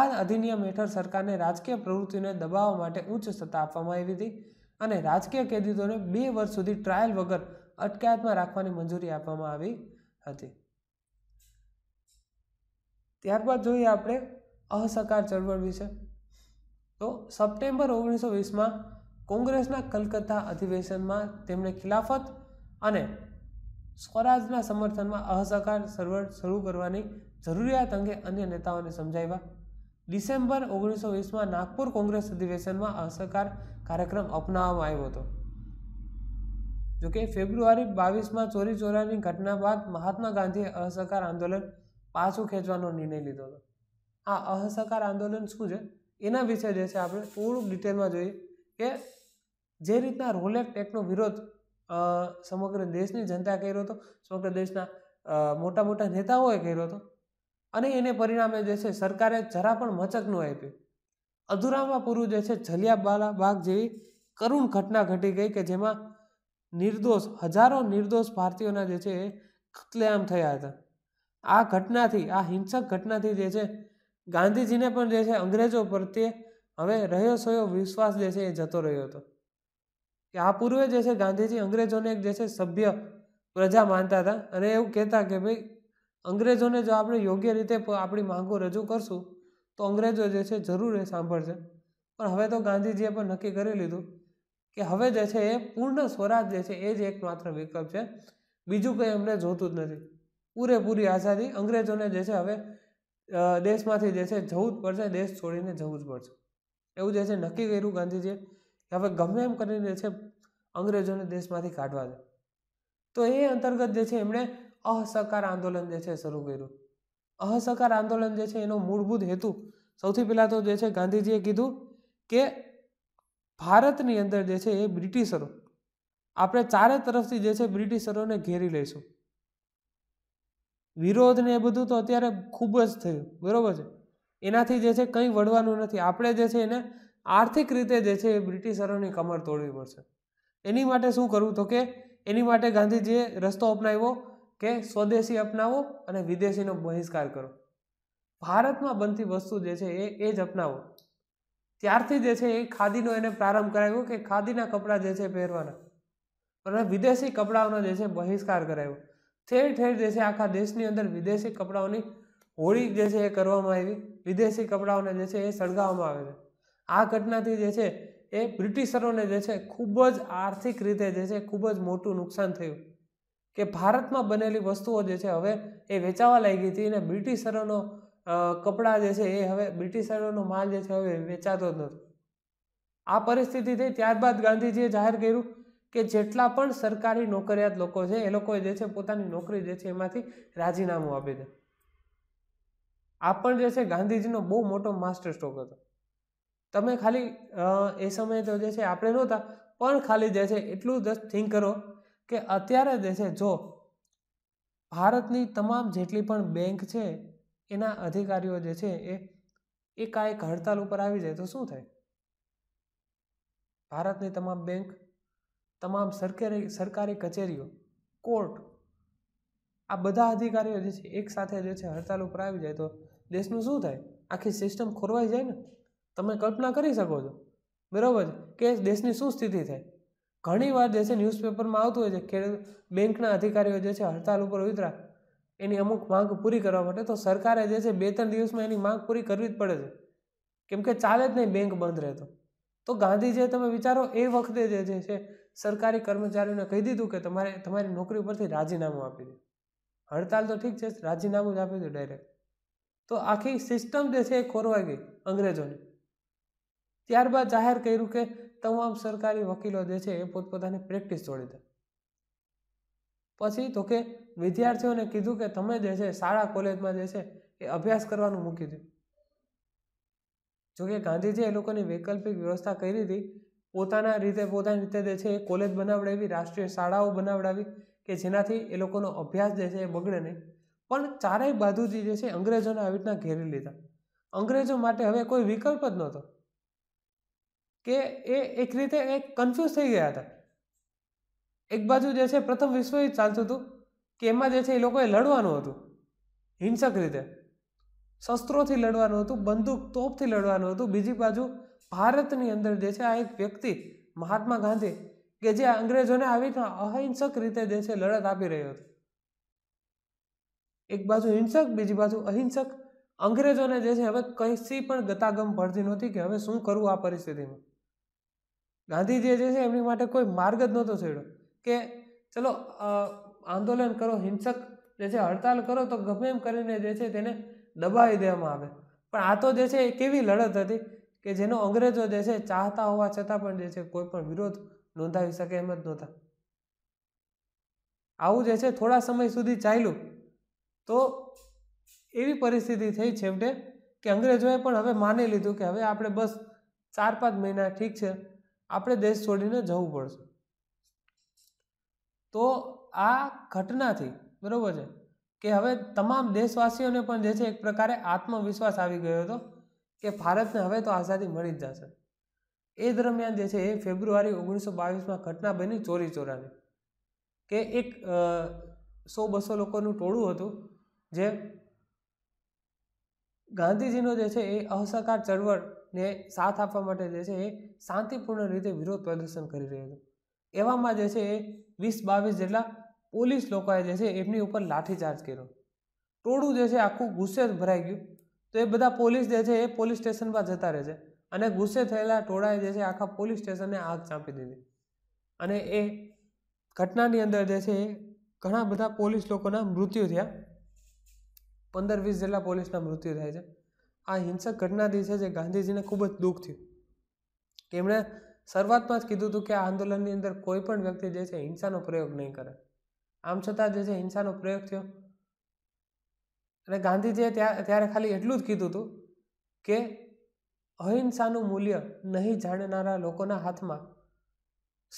આ અધિનિયમ હેઠળ સરકારને રાજકીય પ્રવૃત્તિને દબાવવા માટે ઉચ્ચ સત્તા આપવામાં આવી હતી અને રાજકીય કેદીઓને બે વર્ષ સુધી ટ્રાયલ વગર અટકાયતમાં રાખવાની મંજૂરી આપવામાં આવી હતી ત્યારબાદ જોઈએ આપણે અસહકાર ચળવળ વિશે તો સપ્ટેમ્બર ઓગણીસો વીસમાં કોંગ્રેસના કલકત્તા અધિવેશનમાં તેમણે ખિલાફત અને સ્વરાજના સમર્થનમાં અસહકાર ચળવળ શરૂ કરવાની જરૂરિયાત અંગે અન્ય નેતાઓને સમજાવ્યા ડિસેમ્બર ઓગણીસો વીસમાં નાગપુર કોંગ્રેસ અધિવેશનમાં અસહકાર કાર્યક્રમ અપનાવવામાં આવ્યો હતો જોકે ફેબ્રુઆરી બાવીસમાં ચોરી ચોરાની ઘટના બાદ મહાત્મા ગાંધીએ અસહકાર આંદોલન પાછું ખેંચવાનો નિર્ણય લીધો હતો આ અસહકાર આંદોલન શું છે એના વિશે જે છે આપણે થોડુંક ડિટેલમાં જોઈએ કે જે રીતના રોલેક ટેકનો વિરોધ સમગ્ર દેશની જનતા કર્યો હતો સમગ્ર દેશના મોટા મોટા નેતાઓએ કર્યો હતો અને એને પરિણામે જે છે સરકારે જરા પણ મચક ન આપી અધૂરામાં પૂરું જે છે જલિયાબાલા બાગ જેવી કરુણ ઘટના ઘટી ગઈ કે જેમાં નિર્દોષ હજારો નિર્દોષ ભારતીયોના જે છે એ કતલેઆમ થયા હતા આ ઘટનાથી આ હિંસક ઘટનાથી જે છે ગાંધીજીને પણ જે છે અંગ્રેજો પ્રત્યે હવે રહ્યો સયો વિશ્વાસ જે છે એ જતો રહ્યો હતો કે આ પૂર્વે જે છે ગાંધીજી અંગ્રેજોને એક જે છે સભ્ય પ્રજા માનતા હતા અને એવું કહેતા કે ભાઈ અંગ્રેજોને જો આપણે યોગ્ય રીતે આપણી માંગો રજૂ કરશું તો અંગ્રેજો જે છે જરૂર એ સાંભળશે પણ હવે તો ગાંધીજીએ પણ નક્કી કરી લીધું કે હવે જે છે એ પૂર્ણ સ્વરાજ જે છે એ જ એકમાત્ર વિકલ્પ છે બીજું કંઈ અમને જોતું જ નથી પૂરેપૂરી આઝાદી અંગ્રેજોને જે છે હવે દેશમાંથી જે છે જવું જ પડશે દેશ છોડીને જવું જ પડશે એવું જે છે નક્કી કર્યું ગાંધીજીએ કે હવે ગમે એમ કરીને છે અંગ્રેજોને દેશમાંથી કાઢવા દે તો એ અંતર્ગત જે છે એમણે અસહકાર આંદોલન જે છે શરૂ કર્યું અસહકાર આંદોલન જે છે એનો મૂળભૂત હેતુ સૌથી પહેલાં તો જે છે ગાંધીજીએ કીધું કે ભારતની અંદર જે છે એ બ્રિટિશરો આપણે ચારે તરફથી જે છે બ્રિટિશરોને ઘેરી લઈશું વિરોધ ને એ બધું તો અત્યારે ખૂબ જ થયું બરાબર છે એનાથી જે છે કંઈ વળવાનું નથી આપણે જે છે એને આર્થિક રીતે જે છે એ બ્રિટિશરોની કમર તોડવી પડશે એની માટે શું કરવું તો કે એની માટે ગાંધીજીએ રસ્તો અપનાવ્યો કે સ્વદેશી અપનાવો અને વિદેશીનો બહિષ્કાર કરો ભારતમાં બનતી વસ્તુ જે છે એ એ જ અપનાવો ત્યારથી જે છે એ ખાદીનો એને પ્રારંભ કરાવ્યો કે ખાદીના કપડાં જે છે પહેરવાના અને વિદેશી કપડાઓનો જે છે બહિષ્કાર કરાવ્યો ઠેર ઠેર જે છે આખા દેશની અંદર વિદેશી કપડાઓની હોળી જે છે એ કરવામાં આવી વિદેશી કપડાઓને જે છે એ સળગાવવામાં આવે છે આ ઘટનાથી જે છે એ બ્રિટિશરોને જે છે ખૂબ જ આર્થિક રીતે જે છે ખૂબ જ મોટું નુકસાન થયું કે ભારતમાં બનેલી વસ્તુઓ જે છે હવે એ વેચાવા લાગી હતી અને બ્રિટિશરોનો કપડાં જે છે એ હવે બ્રિટિશરોનો માલ જે છે હવે વેચાતો જ નથી આ પરિસ્થિતિ થઈ ત્યારબાદ ગાંધીજીએ જાહેર કર્યું કે જેટલા પણ સરકારી નોકરિયાત લોકો છે એ લોકોએ જે છે પોતાની નોકરી જે છે એમાંથી રાજીનામું આપી દે આ પણ જે છે ગાંધીજીનો બહુ મોટો માસ્ટર સ્ટ્રોક હતો તમે ખાલી એ સમયે તો જે છે આપણે નહોતા પણ ખાલી જે છે એટલું જસ્ટ થિંક કરો કે અત્યારે જે છે જો ભારતની તમામ જેટલી પણ બેંક છે એના અધિકારીઓ જે છે એ એકાએક હડતાલ ઉપર આવી જાય તો શું થાય ભારતની તમામ બેંક તમામ સરકારી સરકારી કચેરીઓ કોર્ટ આ બધા અધિકારીઓ જે છે એક સાથે જે છે હડતાલ ઉપર આવી જાય તો દેશનું શું થાય આખી સિસ્ટમ ખોરવાઈ જાય ને તમે કલ્પના કરી શકો છો બરાબર કે દેશની શું સ્થિતિ થાય ઘણીવાર જે છે ન્યૂઝપેપરમાં આવતું હોય છે કે બેંકના અધિકારીઓ જે છે હડતાલ ઉપર ઉતરા એની અમુક માંગ પૂરી કરવા માટે તો સરકારે જે છે બે ત્રણ દિવસમાં એની માંગ પૂરી કરવી જ પડે છે કેમ કે ચાલે જ નહીં બેંક બંધ રહેતો તો ગાંધી જે તમે વિચારો એ વખતે જે છે સરકારી કર્મચારીઓને કહી દીધું કે તમારે તમારી નોકરી ઉપરથી રાજીનામું આપી દો હડતાલ તો ઠીક છે રાજીનામું જ આપી દો ડાયરેક્ટ તો આખી સિસ્ટમ જે છે એ ખોરવાઈ ગઈ અંગ્રેજોની ત્યારબાદ જાહેર કર્યું કે તમામ સરકારી વકીલો જે છે એ પોતપોતાની પ્રેક્ટિસ છોડી દે પછી તો કે વિદ્યાર્થીઓને કીધું કે તમે જે છે શાળા કોલેજમાં જે છે એ અભ્યાસ કરવાનું મૂકી દીધું જોકે ગાંધીજીએ એ લોકોની વૈકલ્પિક વ્યવસ્થા કરી હતી પોતાના રીતે પોતાની રીતે જે છે એ કોલેજ બનાવડાવી રાષ્ટ્રીય શાળાઓ બનાવડાવી કે જેનાથી એ લોકોનો અભ્યાસ જે છે એ બગડે નહીં પણ ચારેય બાજુથી જે છે અંગ્રેજોને આવી રીતના ઘેરી લીધા અંગ્રેજો માટે હવે કોઈ વિકલ્પ જ નહોતો કે એ એક રીતે એ કન્ફ્યુઝ થઈ ગયા હતા એક બાજુ જે છે પ્રથમ વિશ્વયુદ્ધ ચાલતું હતું કે એમાં જે છે એ લોકોએ લડવાનું હતું હિંસક રીતે શસ્ત્રોથી લડવાનું હતું બંદૂક તોપથી લડવાનું હતું બીજી બાજુ ભારતની અંદર જે છે આ એક વ્યક્તિ મહાત્મા ગાંધી કે જે અંગ્રેજોને આવી અહિંસક રીતે જે છે લડત આપી રહ્યો હતો એક બાજુ હિંસક બીજી બાજુ અહિંસક અંગ્રેજોને જે છે હવે કશી પણ ગતાગમ પડતી નહોતી કે હવે શું કરવું આ પરિસ્થિતિમાં ગાંધીજીએ જે છે એમની માટે કોઈ માર્ગ જ નહોતો છેડ્યો કે ચલો આંદોલન કરો હિંસક જે છે હડતાલ કરો તો ગમે એમ કરીને જે છે તેને દબાવી દેવામાં આવે પણ આ તો જે છે એ કેવી લડત હતી કે જેનો અંગ્રેજો જે છે ચાહતા હોવા છતાં પણ જે છે કોઈ પણ વિરોધ નોંધાવી શકે એમ જ નહોતા આવું જે છે થોડા સમય સુધી ચાલ્યું તો એવી પરિસ્થિતિ થઈ છેવટે કે અંગ્રેજોએ પણ હવે માની લીધું કે હવે આપણે બસ ચાર પાંચ મહિના ઠીક છે આપણે દેશ છોડીને જવું પડશે તો આ ઘટનાથી બરાબર છે કે હવે તમામ દેશવાસીઓને પણ જે છે એક પ્રકારે આત્મવિશ્વાસ આવી ગયો હતો કે ભારતને હવે તો આઝાદી મળી જ જશે એ દરમિયાન જે છે એ ફેબ્રુઆરી ઓગણીસો બાવીસમાં ઘટના બની ચોરી ચોરાની કે એક સો બસો લોકોનું ટોળું હતું જે ગાંધીજીનો જે છે એ અસહકાર ચળવળને સાથ આપવા માટે જે છે એ શાંતિપૂર્ણ રીતે વિરોધ પ્રદર્શન કરી રહ્યું હતું એવામાં જે છે એ વીસ બાવીસ જેટલા પોલીસ લોકોએ જે છે એમની ઉપર લાઠીચાર્જ કર્યો ટોળું જે છે આખું ગુસ્સે જ ભરાઈ ગયું તો એ બધા પોલીસ જે છે એ પોલીસ સ્ટેશન પર જતા રહે છે અને ગુસ્સે થયેલા ટોળાએ જે છે આખા પોલીસ સ્ટેશનને આગ ચાંપી દીધી અને એ ઘટનાની અંદર જે છે એ ઘણા બધા પોલીસ લોકોના મૃત્યુ થયા પંદર વીસ જેટલા પોલીસના મૃત્યુ થાય છે આ હિંસક ઘટનાથી છે જે ગાંધીજીને ખૂબ જ દુઃખ થયું કે એમણે શરૂઆતમાં જ કીધું હતું કે આ આંદોલનની અંદર કોઈ પણ વ્યક્તિ જે છે હિંસાનો પ્રયોગ નહીં કરે આમ છતાં જે છે હિંસાનો પ્રયોગ થયો અને ગાંધીજીએ ત્યાં ત્યારે ખાલી એટલું જ કીધું હતું કે અહિંસાનું મૂલ્ય નહીં જાણનારા લોકોના હાથમાં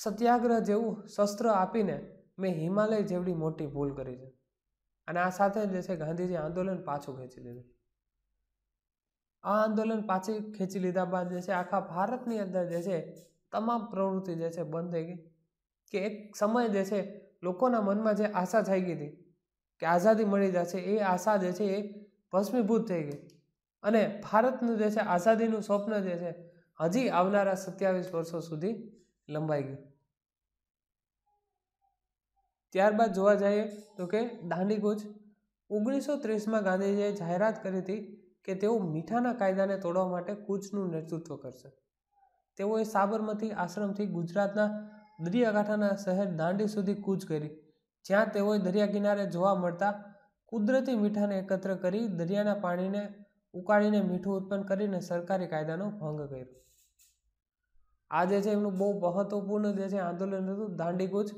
સત્યાગ્રહ જેવું શસ્ત્ર આપીને મેં હિમાલય જેવડી મોટી ભૂલ કરી છે અને આ સાથે જે છે ગાંધીજી આંદોલન પાછું ખેંચી લીધું આ આંદોલન પાછી ખેંચી લીધા બાદ જે છે આખા ભારતની અંદર જે છે તમામ પ્રવૃત્તિ જે છે બંધ થઈ ગઈ કે એક સમય જે છે લોકોના મનમાં જે આશા થઈ ગઈ હતી કે આઝાદી મળી જશે એ આશા જે છે એ ભસ્મીભૂત થઈ ગઈ અને ભારતનું જે છે આઝાદીનું સ્વપ્ન જે છે હજી આવનારા સત્યાવીસ વર્ષો સુધી લંબાઈ ગયું ત્યારબાદ જોવા જઈએ તો કે દાંડી કૂચ ઓગણીસો ત્રીસમાં ગાંધીજીએ જાહેરાત કરી હતી કે તેઓ મીઠાના કાયદાને તોડવા માટે કૂચનું નેતૃત્વ કરશે તેઓએ સાબરમતી આશ્રમથી ગુજરાતના દરિયાકાંઠાના શહેર દાંડી સુધી કૂચ કરી જ્યાં તેઓએ દરિયા કિનારે જોવા મળતા કુદરતી મીઠાને એકત્ર કરી દરિયાના પાણીને ઉકાળીને મીઠું ઉત્પન્ન કરીને સરકારી કાયદાનો ભંગ કર્યો આ જે છે એમનું બહુ મહત્વપૂર્ણ જે છે આંદોલન હતું દાંડીકૂચ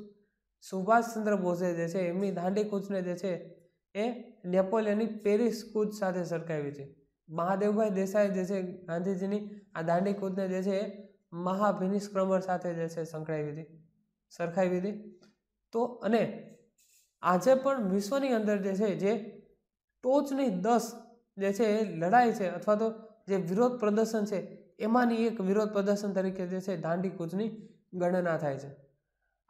સુભાષચંદ્ર બોઝે જે છે એમની દાંડીકૂચને જે છે એ નેપોલિયનની પેરિસ કૂચ સાથે સરખાવી છે મહાદેવભાઈ દેસાઈ જે છે ગાંધીજીની આ દાંડીકૂચને જે છે એ મહાભિનિષ્ક્રમણ સાથે જે છે સંકળાવી હતી સરખાવી હતી તો અને આજે પણ વિશ્વની અંદર જે છે જે ટોચની દસ જે છે એ લડાઈ છે અથવા તો જે વિરોધ પ્રદર્શન છે એમાંની એક વિરોધ પ્રદર્શન તરીકે જે છે દાંડીકૂચની ગણના થાય છે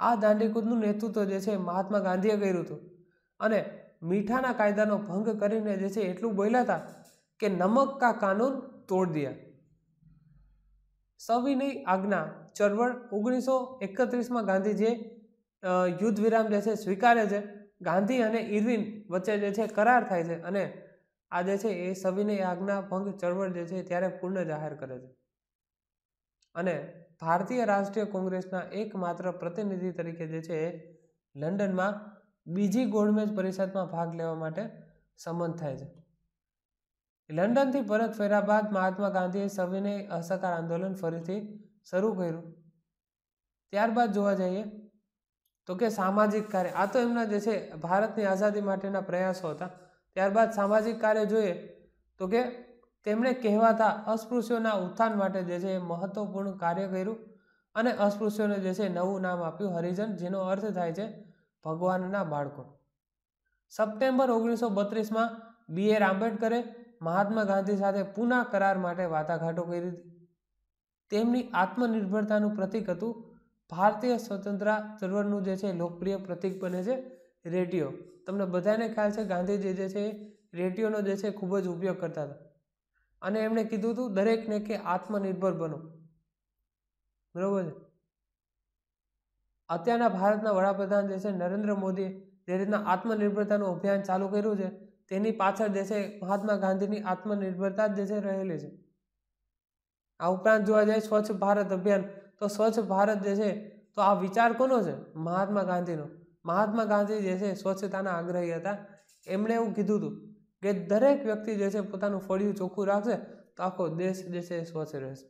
આ દાંડીકૂચનું નેતૃત્વ જે છે મહાત્મા ગાંધીએ કર્યું હતું અને મીઠાના કાયદાનો ભંગ કરીને જે છે એટલું બોલ્યા કે નમક કા કાનૂન તોડ દયા સવિનય આજ્ઞા ચળવળ ઓગણીસો એકત્રીસમાં ગાંધીજીએ યુદ્ધ વિરામ જે છે સ્વીકારે છે ગાંધી અને ઇરવિન વચ્ચે જે છે કરાર થાય છે અને આ જે છે એ સવિનય આજ્ઞા ભંગ ચળવળ જે છે ત્યારે પૂર્ણ જાહેર કરે છે અને ભારતીય રાષ્ટ્રીય કોંગ્રેસના એકમાત્ર પ્રતિનિધિ તરીકે જે છે એ લંડનમાં બીજી ગોળમેજ પરિષદમાં ભાગ લેવા માટે સંમત થાય છે લંડનથી પરત ફેર્યા બાદ મહાત્મા ગાંધીએ સવિનય અસહકાર આંદોલન ફરીથી શરૂ કર્યું ત્યારબાદ જોવા જઈએ તો કે સામાજિક કાર્ય આ તો એમના જે છે ભારતની આઝાદી માટેના પ્રયાસો હતા ત્યારબાદ સામાજિક કાર્ય જોઈએ તો કે તેમણે કહેવાતા અસ્પૃશ્યોના ઉત્થાન માટે જે છે મહત્વપૂર્ણ કાર્ય કર્યું અને અસ્પૃશ્યોને જે છે નવું નામ આપ્યું હરિજન જેનો અર્થ થાય છે ભગવાનના બાળકો સપ્ટેમ્બર ઓગણીસો બત્રીસમાં બી આર આંબેડકરે મહાત્મા ગાંધી સાથે પુના કરાર માટે વાટાઘાટો કરી હતી તેમની આત્મનિર્ભરતાનું પ્રતીક હતું ભારતીય સ્વતંત્ર ચળવળનું જે છે લોકપ્રિય પ્રતીક બને છે રેડિયો તમને બધાને ખ્યાલ છે ગાંધીજી જે છે રેડિયોનો જે છે ખૂબ જ ઉપયોગ કરતા હતા અને એમણે કીધું હતું દરેકને કે આત્મનિર્ભર બનો બરોબર છે અત્યારના ભારતના વડાપ્રધાન જે છે નરેન્દ્ર મોદીએ જે રીતના આત્મનિર્ભરતાનું અભિયાન ચાલુ કર્યું છે તેની પાછળ જે છે મહાત્મા ગાંધીની આત્મનિર્ભરતા જે છે રહેલી છે આ ઉપરાંત જોવા જાય સ્વચ્છ ભારત અભિયાન તો સ્વચ્છ ભારત જે છે તો આ વિચાર કોનો છે મહાત્મા ગાંધીનો મહાત્મા ગાંધી જે છે સ્વચ્છતાના આગ્રહી હતા એમણે એવું કીધું હતું કે દરેક વ્યક્તિ જે છે પોતાનું ફળિયું ચોખ્ખું રાખશે તો આખો દેશ જે છે સ્વચ્છ રહેશે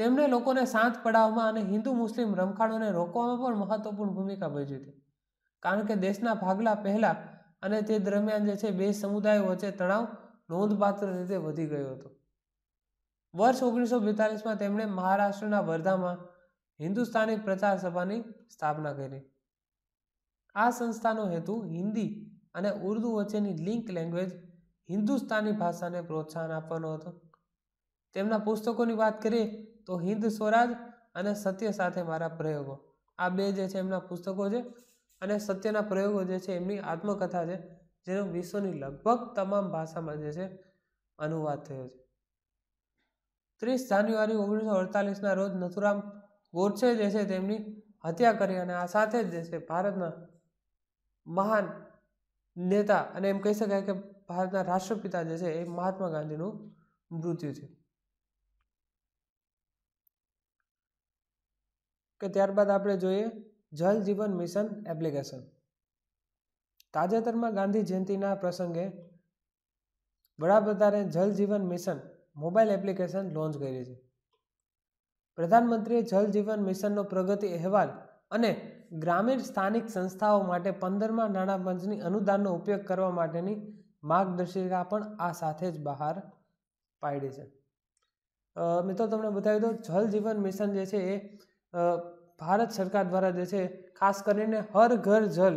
તેમણે લોકોને શાંત પડાવવામાં અને હિન્દુ મુસ્લિમ રમખાણોને રોકવામાં પણ મહત્વપૂર્ણ ભૂમિકા ભજવી હતી કારણ કે દેશના ભાગલા પહેલાં અને તે દરમિયાન જે છે બે સમુદાયો વચ્ચે તણાવ નોંધપાત્ર રીતે વધી ગયો હતો વર્ષ ઓગણીસો બેતાલીસમાં તેમણે મહારાષ્ટ્રના વર્ધામાં હિન્દુસ્તાની પ્રચાર સભાની સ્થાપના કરી આ સંસ્થાનો હેતુ હિન્દી અને ઉર્દુ વચ્ચેની લિંક લેંગ્વેજ હિન્દુસ્તાની ભાષાને પ્રોત્સાહન આપવાનો હતો તેમના પુસ્તકોની વાત કરીએ તો હિન્દ સ્વરાજ અને સત્ય સાથે મારા પ્રયોગો આ બે જે છે એમના પુસ્તકો છે અને સત્યના પ્રયોગો જે છે એમની આત્મકથા છે જેનો વિશ્વની લગભગ તમામ ભાષામાં જે છે અનુવાદ થયો છે ત્રીસ જાન્યુઆરી ઓગણીસો અડતાલીસના રોજ નથુરામ ગોડસે જે છે તેમની હત્યા કરી અને આ સાથે જ જે છે ભારતના મહાન નેતા અને એમ કહી શકાય કે ભારતના રાષ્ટ્રપિતા જે છે એ મહાત્મા ગાંધીનું મૃત્યુ છે કે ત્યારબાદ આપણે જોઈએ જલ જીવન મિશન એપ્લિકેશન તાજેતરમાં ગાંધી જયંતિના પ્રસંગે વડાપ્રધાને જલ જીવન મિશન મોબાઈલ એપ્લિકેશન લોન્ચ કરી છે પ્રધાનમંત્રીએ જલ જીવન મિશનનો પ્રગતિ અહેવાલ અને ગ્રામીણ સ્થાનિક સંસ્થાઓ માટે પંદરમા નાણાં પંચની અનુદાનનો ઉપયોગ કરવા માટેની માર્ગદર્શિકા પણ આ સાથે જ બહાર પાડી છે મિત્રો તમને બતાવી દો જલ જીવન મિશન જે છે એ ભારત સરકાર દ્વારા જે છે ખાસ કરીને હર ઘર જલ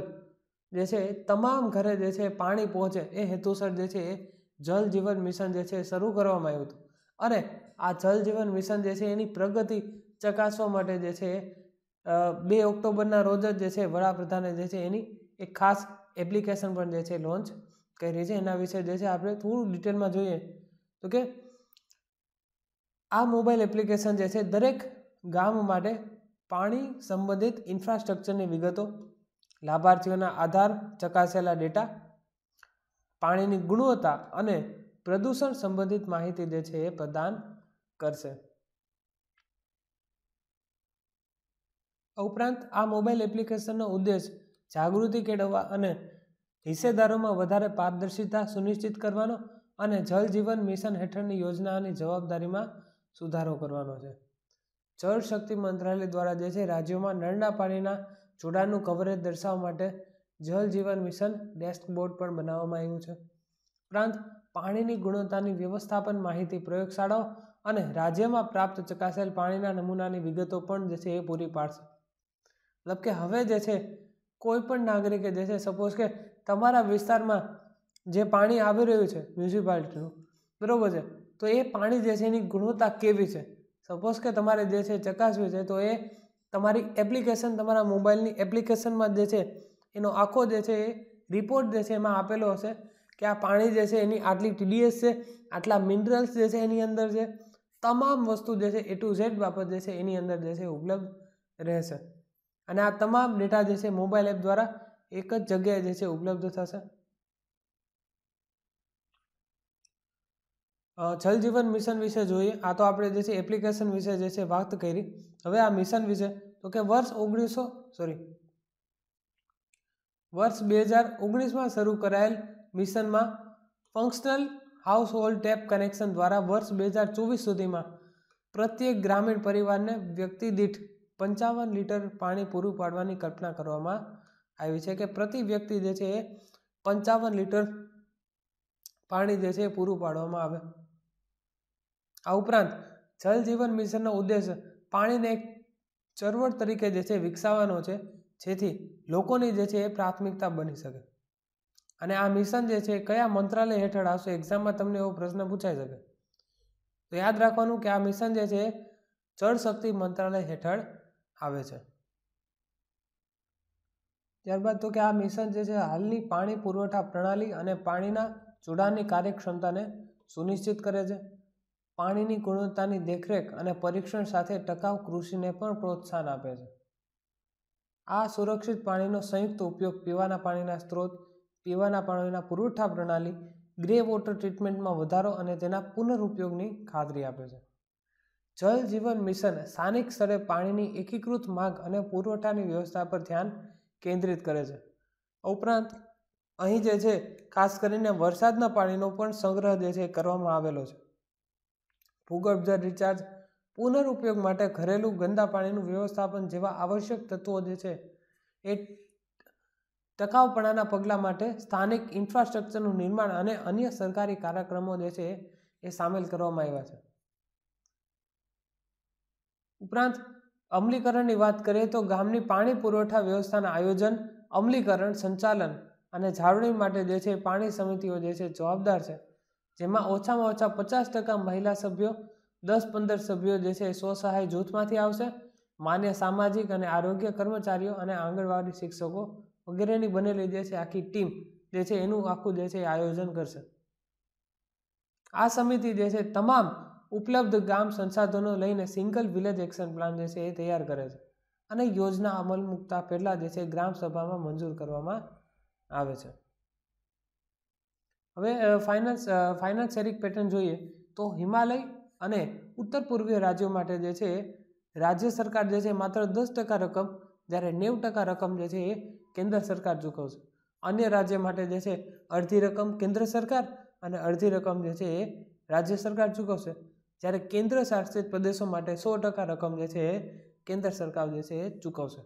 જે છે તમામ ઘરે જે છે પાણી પહોંચે એ હેતુસર જે છે એ જલ જીવન મિશન જે છે એ શરૂ કરવામાં આવ્યું હતું અને આ જલ જીવન મિશન જે છે એની પ્રગતિ ચકાસવા માટે જે છે બે ઓક્ટોબરના રોજ જ જે છે વડાપ્રધાને જે છે એની એક ખાસ એપ્લિકેશન પણ જે છે લોન્ચ કરી છે એના વિશે જે છે આપણે થોડું ડિટેલમાં જોઈએ તો કે આ મોબાઈલ એપ્લિકેશન જે છે દરેક ગામ માટે પાણી સંબંધિત ઇન્ફ્રાસ્ટ્રક્ચરની વિગતો લાભાર્થીઓના આધાર ચકાસેલા ડેટા પાણીની ગુણવત્તા અને પ્રદૂષણ સંબંધિત માહિતી જે છે એ પ્રદાન કરશે ઉપરાંત આ મોબાઈલ એપ્લિકેશનનો ઉદ્દેશ જાગૃતિ કેળવવા અને હિસ્સેદારોમાં વધારે પારદર્શિતા સુનિશ્ચિત કરવાનો અને જલ મિશન હેઠળની યોજનાની જવાબદારીમાં સુધારો કરવાનો છે જળ શક્તિ મંત્રાલય દ્વારા જે છે રાજ્યોમાં નળના પાણીના જોડાણનું કવરેજ દર્શાવવા માટે જળ જીવન મિશન ડેસ્કબોર્ડ પણ બનાવવામાં આવ્યું છે ઉપરાંત પાણીની ગુણવત્તાની વ્યવસ્થાપન માહિતી પ્રયોગશાળાઓ અને રાજ્યમાં પ્રાપ્ત ચકાસેલ પાણીના નમૂનાની વિગતો પણ જે છે એ પૂરી પાડશે મતલબ કે હવે જે છે કોઈ પણ નાગરિકે જે છે સપોઝ કે તમારા વિસ્તારમાં જે પાણી આવી રહ્યું છે મ્યુનિસિપાલિટીનું બરાબર છે તો એ પાણી જે છે એની ગુણવત્તા કેવી છે સપોઝ કે તમારે જે છે ચકાસવી છે તો એ તમારી એપ્લિકેશન તમારા મોબાઈલની એપ્લિકેશનમાં જે છે એનો આખો જે છે એ રિપોર્ટ જે છે એમાં આપેલો હશે કે આ પાણી જે છે એની આટલી ટીડીએસ છે આટલા મિનરલ્સ જે છે એની અંદર છે તમામ વસ્તુ જે છે એ ટુ ઝેડ બાબત જે છે એની અંદર જે છે ઉપલબ્ધ રહેશે અને આ તમામ ડેટા જે છે મોબાઈલ એપ દ્વારા એક જ જગ્યાએ જે છે ઉપલબ્ધ થશે જલજીવન મિશન વિશે જોઈએ આ તો આપણે જે છે એપ્લિકેશન વિશે જે છે વાત કરી હવે આ મિશન વિશે તો કે વર્ષ ઓગણીસો સોરી વર્ષ બે હજાર ઓગણીસમાં શરૂ કરાયેલ મિશનમાં functional household tap connection દ્વારા વર્ષ બે હજાર ચોવીસ સુધીમાં પ્રત્યેક ગ્રામીણ પરિવારને વ્યક્તિ દીઠ પંચાવન લીટર પાણી પૂરું પાડવાની કલ્પના કરવામાં આવી છે કે પ્રતિ વ્યક્તિ જે છે એ પંચાવન લીટર પાણી જે છે એ પૂરું પાડવામાં આવે આ ઉપરાંત જલ જીવન મિશનનો ઉદ્દેશ પાણીને એક ચળવળ તરીકે જે છે વિકસાવવાનો છે જેથી લોકોની જે છે એ પ્રાથમિકતા બની શકે અને આ મિશન જે છે કયા મંત્રાલય હેઠળ આવશે એક્ઝામમાં તમને એવો પ્રશ્ન પૂછાઈ શકે તો યાદ રાખવાનું કે આ મિશન જે છે જળ શક્તિ મંત્રાલય હેઠળ આવે છે ત્યારબાદ તો કે આ મિશન જે છે હાલની પાણી પુરવઠા પ્રણાલી અને પાણીના જોડાણની કાર્યક્ષમતાને સુનિશ્ચિત કરે છે પાણીની ગુણવત્તાની દેખરેખ અને પરીક્ષણ સાથે ટકાઉ કૃષિને પણ પ્રોત્સાહન આપે છે આ સુરક્ષિત પાણીનો સંયુક્ત ઉપયોગ પીવાના પાણીના સ્ત્રોત પીવાના પાણીના પુરવઠા પ્રણાલી ગ્રે વોટર ટ્રીટમેન્ટમાં વધારો અને તેના પુનરુપયોગની ખાતરી આપે છે જલ જીવન મિશન સ્થાનિક સ્તરે પાણીની એકીકૃત માંગ અને પુરવઠાની વ્યવસ્થા પર ધ્યાન કેન્દ્રિત કરે છે ઉપરાંત અહીં જે છે ખાસ કરીને વરસાદના પાણીનો પણ સંગ્રહ જે છે કરવામાં આવેલો છે ભૂગર્ભ જળ રિચાર્જ પુનરુપયોગ માટે ઘરેલું ગંદા પાણીનું વ્યવસ્થાપન જેવા આવશ્યક તત્વો જે છે એ ટકાઉપણાના પગલાં માટે સ્થાનિક ઇન્ફ્રાસ્ટ્રક્ચરનું નિર્માણ અને અન્ય સરકારી કાર્યક્રમો જે છે એ સામેલ કરવામાં આવ્યા છે ઉપરાંત અમલીકરણની વાત કરીએ તો ગામની પાણી પુરવઠા વ્યવસ્થાના આયોજન અમલીકરણ સંચાલન અને જાળવણી માટે જે છે પાણી સમિતિઓ જે છે જવાબદાર છે જેમાં ઓછામાં ઓછા પચાસ ટકા મહિલા સભ્યો દસ પંદર સભ્યો જે છે એ સ્વસહાય જૂથમાંથી આવશે માન્ય સામાજિક અને આરોગ્ય કર્મચારીઓ અને આંગણવાડી શિક્ષકો વગેરેની બનેલી જે છે આખી ટીમ જે છે એનું આખું જે છે આયોજન કરશે આ સમિતિ જે છે તમામ ઉપલબ્ધ ગામ સંસાધનો લઈને સિંગલ વિલેજ એક્શન પ્લાન જે છે એ તૈયાર કરે છે અને યોજના અમલ મૂકતા પહેલાં જે છે ગ્રામ સભામાં મંજૂર કરવામાં આવે છે હવે ફાઇનાન્સ ફાઇનાન્સ શેરિક પેટર્ન જોઈએ તો હિમાલય અને ઉત્તર પૂર્વીય રાજ્યો માટે જે છે રાજ્ય સરકાર જે છે માત્ર દસ ટકા રકમ જ્યારે નેવું ટકા રકમ જે છે એ કેન્દ્ર સરકાર ચૂકવશે અન્ય રાજ્ય માટે જે છે અડધી રકમ કેન્દ્ર સરકાર અને અડધી રકમ જે છે એ રાજ્ય સરકાર ચૂકવશે જ્યારે કેન્દ્ર શાસિત પ્રદેશો માટે સો ટકા રકમ જે છે એ કેન્દ્ર સરકાર જે છે એ ચૂકવશે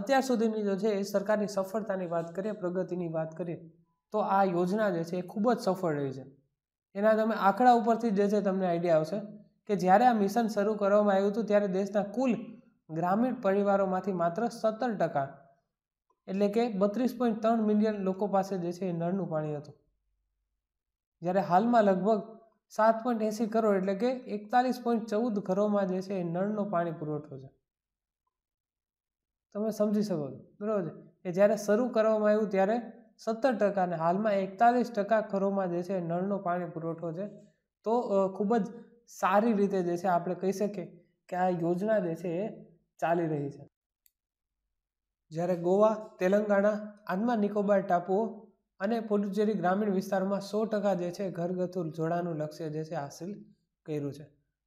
અત્યાર સુધીની જો છે સરકારની સફળતાની વાત કરીએ પ્રગતિની વાત કરીએ તો આ યોજના જે છે એ ખૂબ જ સફળ રહી છે એના તમે આંકડા ઉપરથી જે છે તમને આઈડિયા આવશે કે જ્યારે આ મિશન શરૂ કરવામાં આવ્યું હતું ત્યારે દેશના કુલ ગ્રામીણ પરિવારોમાંથી માત્ર સત્તર ટકા એટલે કે બત્રીસ પોઈન્ટ ત્રણ મિલિયન લોકો પાસે જે છે એ નળનું પાણી હતું જ્યારે હાલમાં લગભગ સાત પોઈન્ટ એંસી કરોડ એટલે કે એકતાલીસ પોઈન્ટ ચૌદ ઘરોમાં જે છે એ નળનો પાણી પુરવઠો છે તમે સમજી શકો છો બરાબર છે કે જ્યારે શરૂ કરવામાં આવ્યું ત્યારે સત્તર ટકા અને હાલમાં એકતાલીસ ટકા ઘરોમાં જે છે નળનો પાણી પુરવઠો છે તો ખૂબ જ સારી રીતે જે છે આપણે કહી શકીએ કે આ યોજના જે છે એ ચાલી રહી છે જ્યારે ગોવા તેલંગાણા આંદમાન નિકોબાર ટાપુઓ અને પુડુચેરી ગ્રામીણ વિસ્તારમાં સો ટકા જે છે ઘરગથ્થુ જોડાણનું લક્ષ્ય જે છે હાસિલ કર્યું છે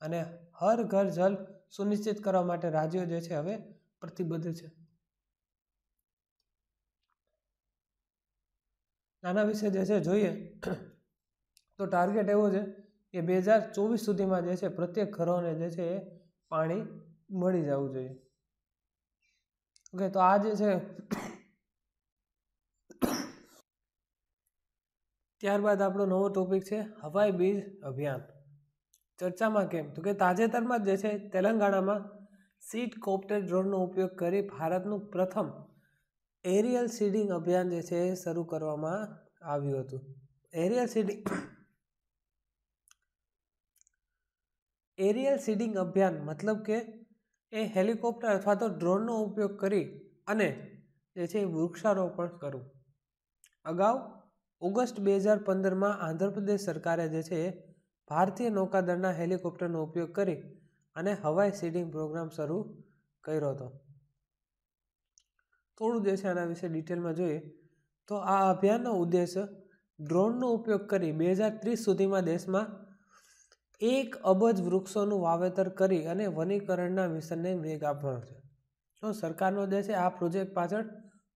અને હર ઘર જલ સુનિશ્ચિત કરવા માટે રાજ્યો જે છે હવે પ્રતિબદ્ધ છે આના વિશે જે છે જોઈએ તો ટાર્ગેટ એવો છે કે બે હજાર ચોવીસ સુધીમાં જે છે પ્રત્યેક ઘરોને જે છે એ પાણી મળી જવું જોઈએ ઓકે તો આ જે છે ત્યારબાદ આપણો નવો ટોપિક છે હવાઈ બીજ અભિયાન ચર્ચામાં કેમ તો કે તાજેતરમાં જે છે તેલંગાણામાં સીટ કોપ્ટર ડ્રોનનો ઉપયોગ કરી ભારતનું પ્રથમ એરિયલ સીડિંગ અભિયાન જે છે શરૂ કરવામાં આવ્યું હતું એરિયલ સીડિંગ એરિયલ સીડિંગ અભિયાન મતલબ કે એ હેલિકોપ્ટર અથવા તો ડ્રોનનો ઉપયોગ કરી અને જે છે એ વૃક્ષારોપણ કરવું અગાઉ ઓગસ્ટ બે હજાર પંદરમાં આંધ્રપ્રદેશ સરકારે જે છે ભારતીય નૌકાદળના હેલિકોપ્ટરનો ઉપયોગ કરી અને હવાઈ સીડિંગ પ્રોગ્રામ શરૂ કર્યો હતો થોડું જે છે આના વિશે ડિટેલમાં જોઈએ તો આ અભિયાનનો ઉદ્દેશ ડ્રોનનો ઉપયોગ કરી બે હજાર ત્રીસ સુધીમાં દેશમાં એક અબજ વૃક્ષોનું વાવેતર કરી અને વનીકરણના મિશનને વેગ આપવાનો છે તો સરકારનો જે છે આ પ્રોજેક્ટ પાછળ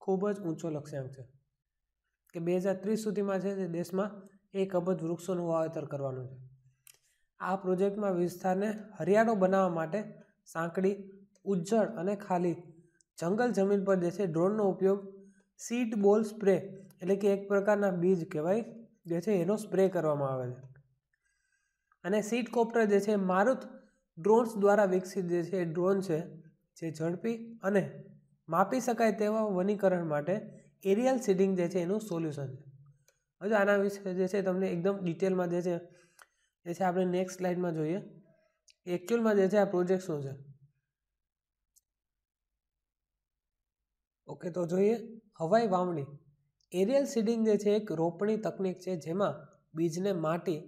ખૂબ જ ઊંચો લક્ષ્યાંક છે કે બે હજાર ત્રીસ સુધીમાં છે તે દેશમાં એક અબજ વૃક્ષોનું વાવેતર કરવાનું છે આ પ્રોજેક્ટમાં વિસ્તારને હરિયાળો બનાવવા માટે સાંકડી ઉજ્જળ અને ખાલી જંગલ જમીન પર જે છે ડ્રોનનો ઉપયોગ સીટ બોલ સ્પ્રે એટલે કે એક પ્રકારના બીજ કહેવાય જે છે એનો સ્પ્રે કરવામાં આવે છે અને સીટ કોપ્ટર જે છે મારુત ડ્રોન્સ દ્વારા વિકસિત જે છે ડ્રોન છે જે ઝડપી અને માપી શકાય તેવા વનીકરણ માટે એરિયલ સીડિંગ જે છે એનું સોલ્યુશન છે હજુ આના વિશે જે છે તમને એકદમ ડિટેલમાં જે છે જે છે આપણે નેક્સ્ટ સ્લાઇડમાં જોઈએ એકચ્યુઅલમાં જે છે આ પ્રોજેક્ટ શું છે ઓકે તો જોઈએ હવાઈ વાવણી એરિયલ સીડિંગ જે છે એક રોપણી તકનીક છે જેમાં બીજને માટી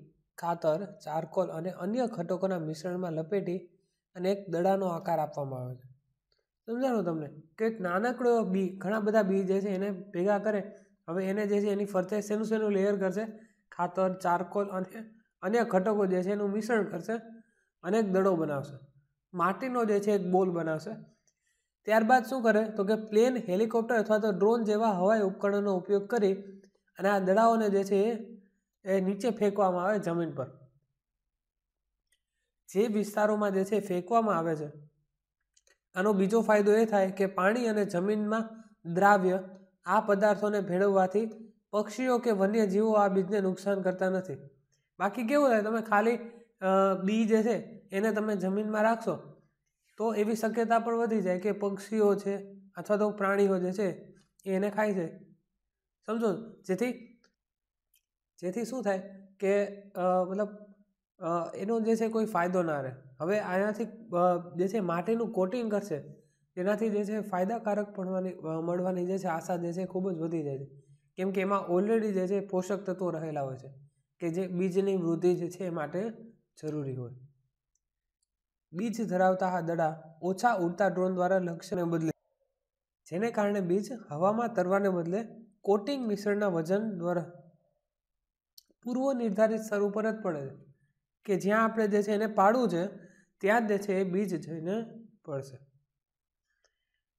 ખાતર ચારકોલ અને અન્ય ઘટકોના મિશ્રણમાં લપેટી અને એક દડાનો આકાર આપવામાં આવે છે સમજાણું તમને કે એક નાનકડો બી ઘણા બધા બી જે છે એને ભેગા કરે હવે એને જે છે એની ફરતે શેનું શેનું લેયર કરશે ખાતર ચારકોલ અને અન્ય ઘટકો જે છે એનું મિશ્રણ કરશે અને એક દડો બનાવશે માટીનો જે છે એક બોલ બનાવશે ત્યારબાદ શું કરે તો કે પ્લેન હેલિકોપ્ટર અથવા તો ડ્રોન જેવા હવાઈ ઉપકરણોનો ઉપયોગ કરી અને આ દડાઓને જે છે એ નીચે ફેંકવામાં આવે જમીન પર જે વિસ્તારોમાં જે છે ફેંકવામાં આવે છે આનો બીજો ફાયદો એ થાય કે પાણી અને જમીનમાં દ્રાવ્ય આ પદાર્થોને ભેળવવાથી પક્ષીઓ કે વન્યજીવો આ બીજને નુકસાન કરતા નથી બાકી કેવું થાય તમે ખાલી બી જે છે એને તમે જમીનમાં રાખશો તો એવી શક્યતા પણ વધી જાય કે પક્ષીઓ છે અથવા તો પ્રાણીઓ જે છે એ એને ખાઈ જાય સમજો જેથી જેથી શું થાય કે મતલબ એનો જે છે કોઈ ફાયદો ના રહે હવે આનાથી જે છે માટીનું કોટિંગ કરશે તેનાથી જે છે ફાયદાકારક ભણવાની મળવાની જે છે આશા જે છે ખૂબ જ વધી જાય છે કેમ કે એમાં ઓલરેડી જે છે પોષક તત્વો રહેલા હોય છે કે જે બીજની વૃદ્ધિ જે છે એ માટે જરૂરી હોય બીજ ધરાવતા આ દડા ઓછા ઉડતા ડ્રોન દ્વારા લક્ષ્યને બદલે જેને કારણે બીજ હવામાં તરવાને બદલે કોટિંગ મિશ્રણના વજન દ્વારા પૂર્વ નિર્ધારિત સ્તર ઉપર જ પડે છે કે જ્યાં આપણે જે છે એને પાડવું છે ત્યાં જ જે છે એ બીજ જઈને પડશે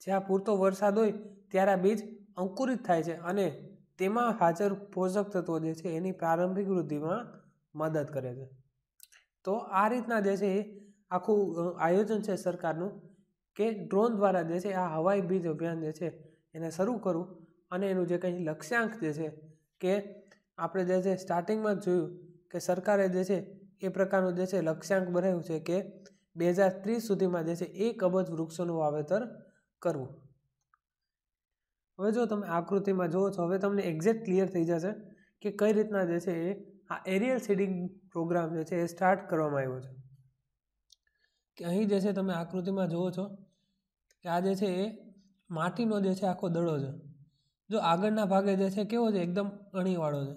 જ્યાં પૂરતો વરસાદ હોય ત્યારે આ બીજ અંકુરિત થાય છે અને તેમાં હાજર પોષક તત્વો જે છે એની પ્રારંભિક વૃદ્ધિમાં મદદ કરે છે તો આ રીતના જે છે એ આખું આયોજન છે સરકારનું કે ડ્રોન દ્વારા જે છે આ હવાઈ બીજ અભિયાન જે છે એને શરૂ કરવું અને એનું જે કંઈ લક્ષ્યાંક જે છે કે આપણે જે છે સ્ટાર્ટિંગમાં જ જોયું કે સરકારે જે છે એ પ્રકારનું જે છે લક્ષ્યાંક બનાવ્યું છે કે બે હજાર ત્રીસ સુધીમાં જે છે એક અબજ વૃક્ષોનું વાવેતર કરવું હવે જો તમે આકૃતિમાં જુઓ છો હવે તમને એક્ઝેક્ટ ક્લિયર થઈ જશે કે કઈ રીતના જે છે એ આ એરિયલ સીડિંગ પ્રોગ્રામ જે છે એ સ્ટાર્ટ કરવામાં આવ્યો છે કે અહીં જે છે તમે આકૃતિમાં જુઓ છો કે આ જે છે એ માટીનો જે છે આખો દડો છે જો આગળના ભાગે જે છે કેવો છે એકદમ અણીવાળો છે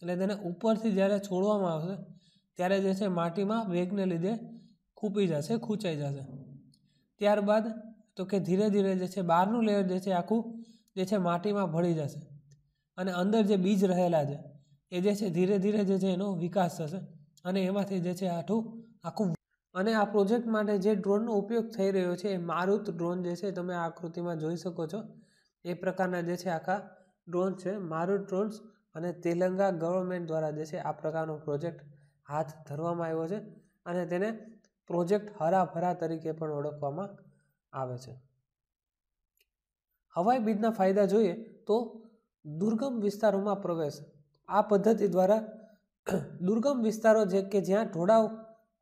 એટલે તેને ઉપરથી જ્યારે છોડવામાં આવશે ત્યારે જે છે માટીમાં વેગને લીધે ખૂપી જશે ખૂંચાઈ જશે ત્યારબાદ તો કે ધીરે ધીરે જે છે બહારનું લેયર જે છે આખું જે છે માટીમાં ભળી જશે અને અંદર જે બીજ રહેલા છે એ જે છે ધીરે ધીરે જે છે એનો વિકાસ થશે અને એમાંથી જે છે આઠું આખું અને આ પ્રોજેક્ટ માટે જે ડ્રોનનો ઉપયોગ થઈ રહ્યો છે એ મારુત ડ્રોન જે છે તમે આ આકૃતિમાં જોઈ શકો છો એ પ્રકારના જે છે આખા ડ્રોન છે મારુત ડ્રોન્સ અને તેલંગા ગવર્મેન્ટ દ્વારા જે છે આ પ્રકારનો પ્રોજેક્ટ હાથ ધરવામાં આવ્યો છે અને તેને પ્રોજેક્ટ હરાભરા તરીકે પણ ઓળખવામાં આવે છે હવાઈ બીજના ફાયદા જોઈએ તો દુર્ગમ વિસ્તારોમાં પ્રવેશ આ પદ્ધતિ દ્વારા દુર્ગમ વિસ્તારો જે કે જ્યાં ઢોળાવ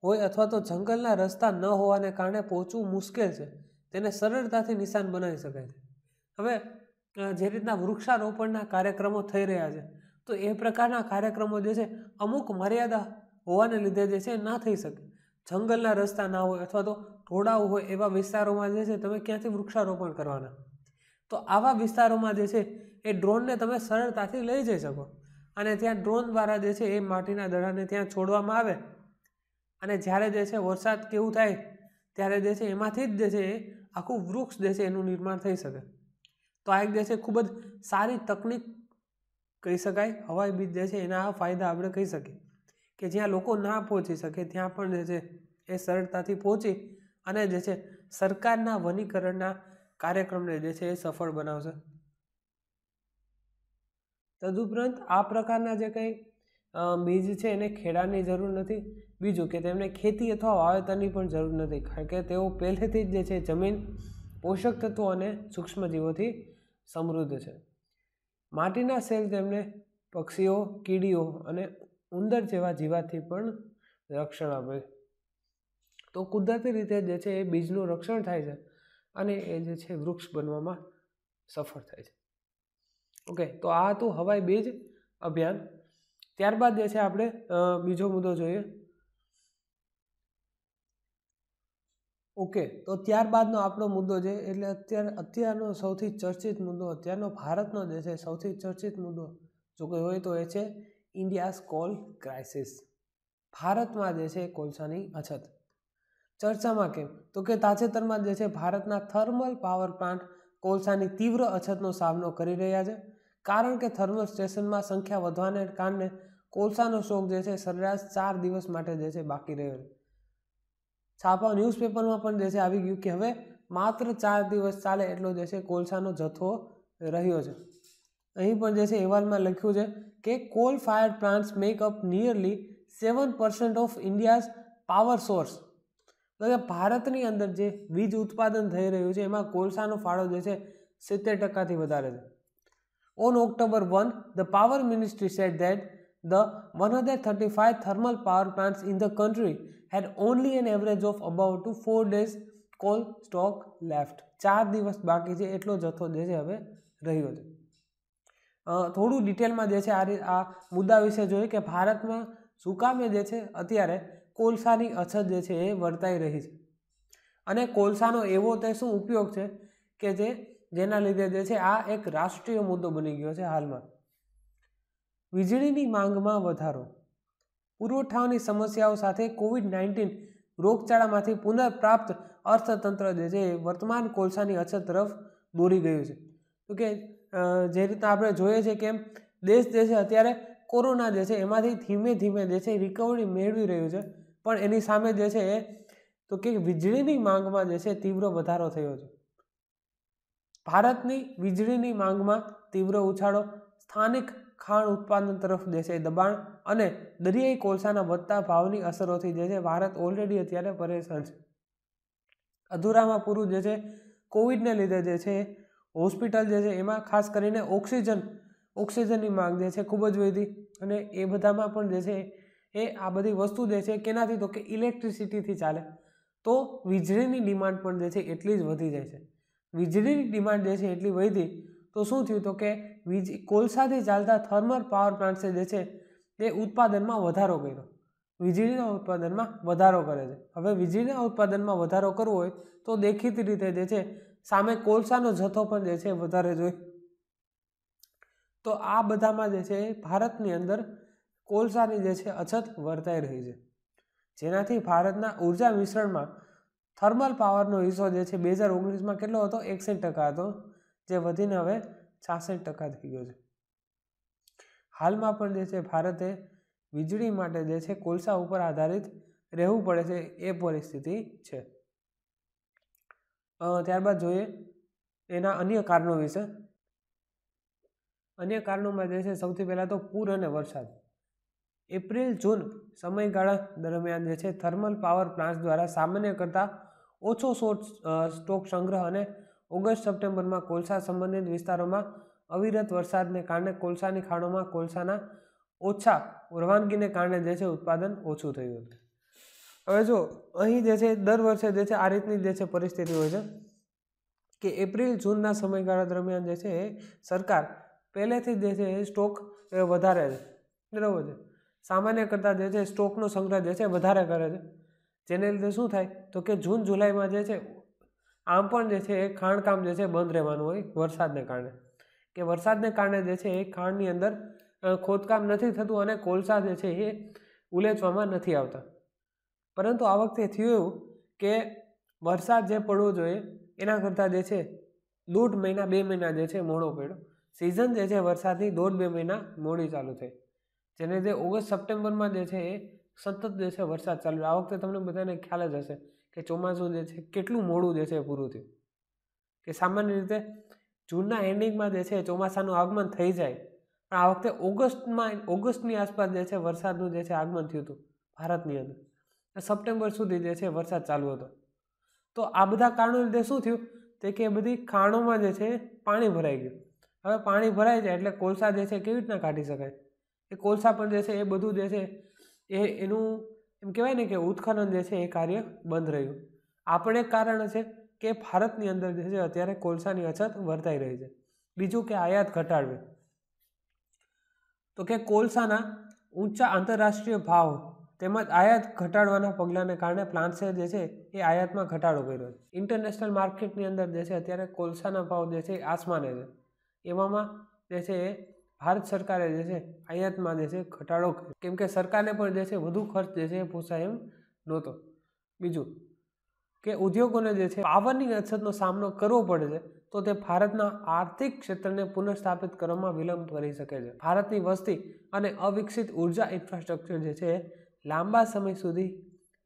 હોય અથવા તો જંગલના રસ્તા ન હોવાને કારણે પહોંચવું મુશ્કેલ છે તેને સરળતાથી નિશાન બનાવી શકાય છે હવે જે રીતના વૃક્ષારોપણના કાર્યક્રમો થઈ રહ્યા છે તો એ પ્રકારના કાર્યક્રમો જે છે અમુક મર્યાદા હોવાને લીધે જે છે ના થઈ શકે જંગલના રસ્તા ના હોય અથવા તો ઢોળાવ હોય એવા વિસ્તારોમાં જે છે તમે ક્યાંથી વૃક્ષારોપણ કરવાના તો આવા વિસ્તારોમાં જે છે એ ડ્રોનને તમે સરળતાથી લઈ જઈ શકો અને ત્યાં ડ્રોન દ્વારા જે છે એ માટીના દડાને ત્યાં છોડવામાં આવે અને જ્યારે જે છે વરસાદ કેવું થાય ત્યારે જે છે એમાંથી જ જે છે આખું વૃક્ષ જે છે એનું નિર્માણ થઈ શકે તો આ એક જે છે ખૂબ જ સારી તકનીક કહી શકાય હવાઈ બીજ જે છે એના ફાયદા આપણે કહી શકીએ કે જ્યાં લોકો ના પહોંચી શકે ત્યાં પણ જે છે એ સરળતાથી પહોંચી અને જે છે સરકારના વનીકરણના કાર્યક્રમને જે છે એ સફળ બનાવશે તદુપરાંત આ પ્રકારના જે કંઈ બીજ છે એને ખેડાની જરૂર નથી બીજું કે તેમને ખેતી અથવા વાવેતરની પણ જરૂર નથી કારણ કે તેઓ પહેલેથી જ જે છે જમીન પોષક તત્વો અને સૂક્ષ્મજીવોથી સમૃદ્ધ છે માટીના સેલ તેમને પક્ષીઓ કીડીઓ અને ઉંદર જેવા જીવાથી પણ રક્ષણ આપે તો કુદરતી રીતે જે છે એ બીજનું રક્ષણ થાય છે અને એ જે છે વૃક્ષ બનવામાં સફળ થાય છે ઓકે તો આ હતું હવાઈ બીજ અભિયાન ત્યારબાદ જે છે આપણે બીજો મુદ્દો જોઈએ ઓકે તો ત્યારબાદનો આપણો મુદ્દો છે એટલે અત્યારે અત્યારનો સૌથી ચર્ચિત મુદ્દો અત્યારનો ભારતનો જે છે સૌથી ચર્ચિત મુદ્દો જો કોઈ હોય તો એ છે ઇન્ડિયાઝ કોલ ક્રાઇસિસ ભારતમાં જે છે કોલસાની અછત ચર્ચામાં કેમ તો કે તાજેતરમાં જે છે ભારતના થર્મલ પાવર પ્લાન્ટ કોલસાની તીવ્ર અછતનો સામનો કરી રહ્યા છે કારણ કે થર્મલ સ્ટેશનમાં સંખ્યા વધવાને કારણે કોલસાનો શોખ જે છે સરેરાશ ચાર દિવસ માટે જે છે બાકી રહ્યો છે છાપા ન્યૂઝપેપરમાં પણ જે છે આવી ગયું કે હવે માત્ર ચાર દિવસ ચાલે એટલો જે છે કોલસાનો જથ્થો રહ્યો છે અહીં પણ જે છે અહેવાલમાં લખ્યું છે કે coal fire plants make up nearly seven percent of India's power source તો ભારતની અંદર જે વીજ ઉત્પાદન થઈ રહ્યું છે એમાં કોલસાનો ફાળો જે છે સિત્તેર ટકાથી વધારે છે on October one the power ministry set that the one hundred thirty five thermal power plants in the country had only an average of about two four days coal stock left ચાર દિવસ બાકી છે એટલો જથ્થો જે છે હવે રહ્યો છે થોડું ડિટેલમાં જે છે આ આ મુદ્દા વિશે જોઈએ કે ભારતમાં સુકામે જે છે અત્યારે કોલસાની અછત જે છે એ વર્તાઈ રહી છે અને કોલસાનો એવો તે શું ઉપયોગ છે કે જે જેના લીધે જે છે આ એક રાષ્ટ્રીય મુદ્દો બની ગયો છે હાલમાં વીજળીની માંગમાં વધારો પુરવઠાઓની સમસ્યાઓ સાથે કોવિડ નાઇન્ટીન રોગચાળામાંથી પુનઃપ્રાપ્ત અર્થતંત્ર જે છે વર્તમાન કોલસાની અછત તરફ દોરી ગયું છે તો કે જે રીતના આપણે જોઈએ છીએ કે દેશ જે છે અત્યારે કોરોના જે છે એમાંથી ધીમે ધીમે જે છે રિકવરી મેળવી રહ્યું છે પણ એની સામે જે છે એ તો કે વીજળીની માંગમાં જે છે તીવ્ર વધારો થયો છે ભારતની વીજળીની માંગમાં તીવ્ર ઉછાળો સ્થાનિક ખાણ ઉત્પાદન તરફ દેશે દબાણ અને દરિયાઈ કોલસાના વધતા ભાવની અસરોથી જે છે ભારત ઓલરેડી અત્યારે પરેશાન છે અધૂરામાં પૂરું જે છે કોવિડને લીધે જે છે હોસ્પિટલ જે છે એમાં ખાસ કરીને ઓક્સિજન ઓક્સિજનની માંગ જે છે ખૂબ જ વધી અને એ બધામાં પણ જે છે એ આ બધી વસ્તુ જે છે કેનાથી તો કે ઇલેક્ટ્રિસિટીથી ચાલે તો વીજળીની ડિમાન્ડ પણ જે છે એટલી જ વધી જાય છે વીજળીની ડિમાન્ડ જે છે એટલી વધી તો શું થયું તો કે વીજ કોલસાથી ચાલતા થર્મલ પાવર પ્લાન્ટ્સે જે છે તે ઉત્પાદનમાં વધારો કર્યો વીજળીના ઉત્પાદનમાં વધારો કરે છે હવે વીજળીના ઉત્પાદનમાં વધારો કરવો હોય તો દેખીતી રીતે જે છે સામે કોલસાનો જથ્થો પણ જે છે વધારે જોઈ તો આ બધામાં જે છે ભારતની અંદર કોલસાની જે છે અછત વર્તાઈ રહી છે જેનાથી ભારતના ઊર્જા મિશ્રણમાં થર્મલ પાવરનો હિસ્સો જે છે બે હજાર ઓગણીસમાં કેટલો હતો એકસઠ ટકા હતો જે વધીને હવે છાસઠ ટકા થઈ ગયો છે હાલમાં પણ જે છે ભારતે વીજળી માટે જે છે કોલસા ઉપર આધારિત રહેવું પડે છે એ પરિસ્થિતિ છે ત્યારબાદ જોઈએ એના અન્ય કારણો વિશે અન્ય કારણોમાં જે છે સૌથી પહેલાં તો પૂર અને વરસાદ એપ્રિલ જૂન સમયગાળા દરમિયાન જે છે થર્મલ પાવર પ્લાન્ટ દ્વારા સામાન્ય કરતાં ઓછો શોટ સ્ટોક સંગ્રહ અને ઓગસ્ટ સપ્ટેમ્બરમાં કોલસા સંબંધિત વિસ્તારોમાં અવિરત વરસાદને કારણે કોલસાની ખાણોમાં કોલસાના ઓછા રવાનગીને કારણે જે છે ઉત્પાદન ઓછું થયું હતું હવે જો અહીં જે છે દર વર્ષે જે છે આ રીતની જે છે પરિસ્થિતિ હોય છે કે એપ્રિલ જૂનના સમયગાળા દરમિયાન જે છે સરકાર પહેલેથી જે છે સ્ટોક વધારે છે બરાબર છે સામાન્ય કરતાં જે છે સ્ટોકનો સંગ્રહ જે છે વધારે કરે છે જેને લીધે શું થાય તો કે જૂન જુલાઈમાં જે છે આમ પણ જે છે એ ખાણકામ જે છે બંધ રહેવાનું હોય વરસાદને કારણે કે વરસાદને કારણે જે છે એ ખાણની અંદર ખોદકામ નથી થતું અને કોલસા જે છે એ ઉલેચવામાં નથી આવતા પરંતુ આ વખતે થયું એવું કે વરસાદ જે પડવો જોઈએ એના કરતાં જે છે દોઢ મહિના બે મહિના જે છે મોડો પડ્યો સિઝન જે છે વરસાદની દોઢ બે મહિના મોડી ચાલુ થઈ જેને જે ઓગસ્ટ સપ્ટેમ્બરમાં જે છે એ સતત જે છે વરસાદ ચાલુ આ વખતે તમને બધાને ખ્યાલ જ હશે કે ચોમાસું જે છે કેટલું મોડું જે છે પૂરું થયું કે સામાન્ય રીતે જૂનના એન્ડિંગમાં જે છે ચોમાસાનું આગમન થઈ જાય પણ આ વખતે ઓગસ્ટમાં ઓગસ્ટની આસપાસ જે છે વરસાદનું જે છે આગમન થયું હતું ભારતની અંદર સપ્ટેમ્બર સુધી જે છે વરસાદ ચાલુ હતો તો આ બધા કારણો લીધે શું થયું તે કે બધી ખાણોમાં જે છે પાણી ભરાઈ ગયું હવે પાણી ભરાઈ જાય એટલે કોલસા જે છે કેવી રીતના કાઢી શકાય એ કોલસા પણ જે છે એ બધું જે છે એ એનું એમ કહેવાય ને કે ઉત્ખનન જે છે એ કાર્ય બંધ રહ્યું આપણે એક કારણ છે કે ભારતની અંદર જે છે અત્યારે કોલસાની અછત વર્તાઈ રહી છે બીજું કે આયાત ઘટાડવી તો કે કોલસાના ઊંચા આંતરરાષ્ટ્રીય ભાવ તેમજ આયાત ઘટાડવાના પગલાંને કારણે પ્લાન્ટ્સે જે છે એ આયાતમાં ઘટાડો કર્યો છે ઇન્ટરનેશનલ માર્કેટની અંદર જે છે અત્યારે કોલસાના ભાવ જે છે આસમાને છે એવામાં જે છે એ ભારત સરકારે જે છે આયાતમાં જે છે ઘટાડો કેમ કે સરકારને પણ જે છે વધુ ખર્ચ જે છે પોસાય એમ નહોતો બીજું કે ઉદ્યોગોને જે છે પાવરની અછતનો સામનો કરવો પડે છે તો તે ભારતના આર્થિક ક્ષેત્રને પુનઃસ્થાપિત કરવામાં વિલંબ કરી શકે છે ભારતની વસ્તી અને અવિકસિત ઉર્જા ઇન્ફ્રાસ્ટ્રક્ચર જે છે લાંબા સમય સુધી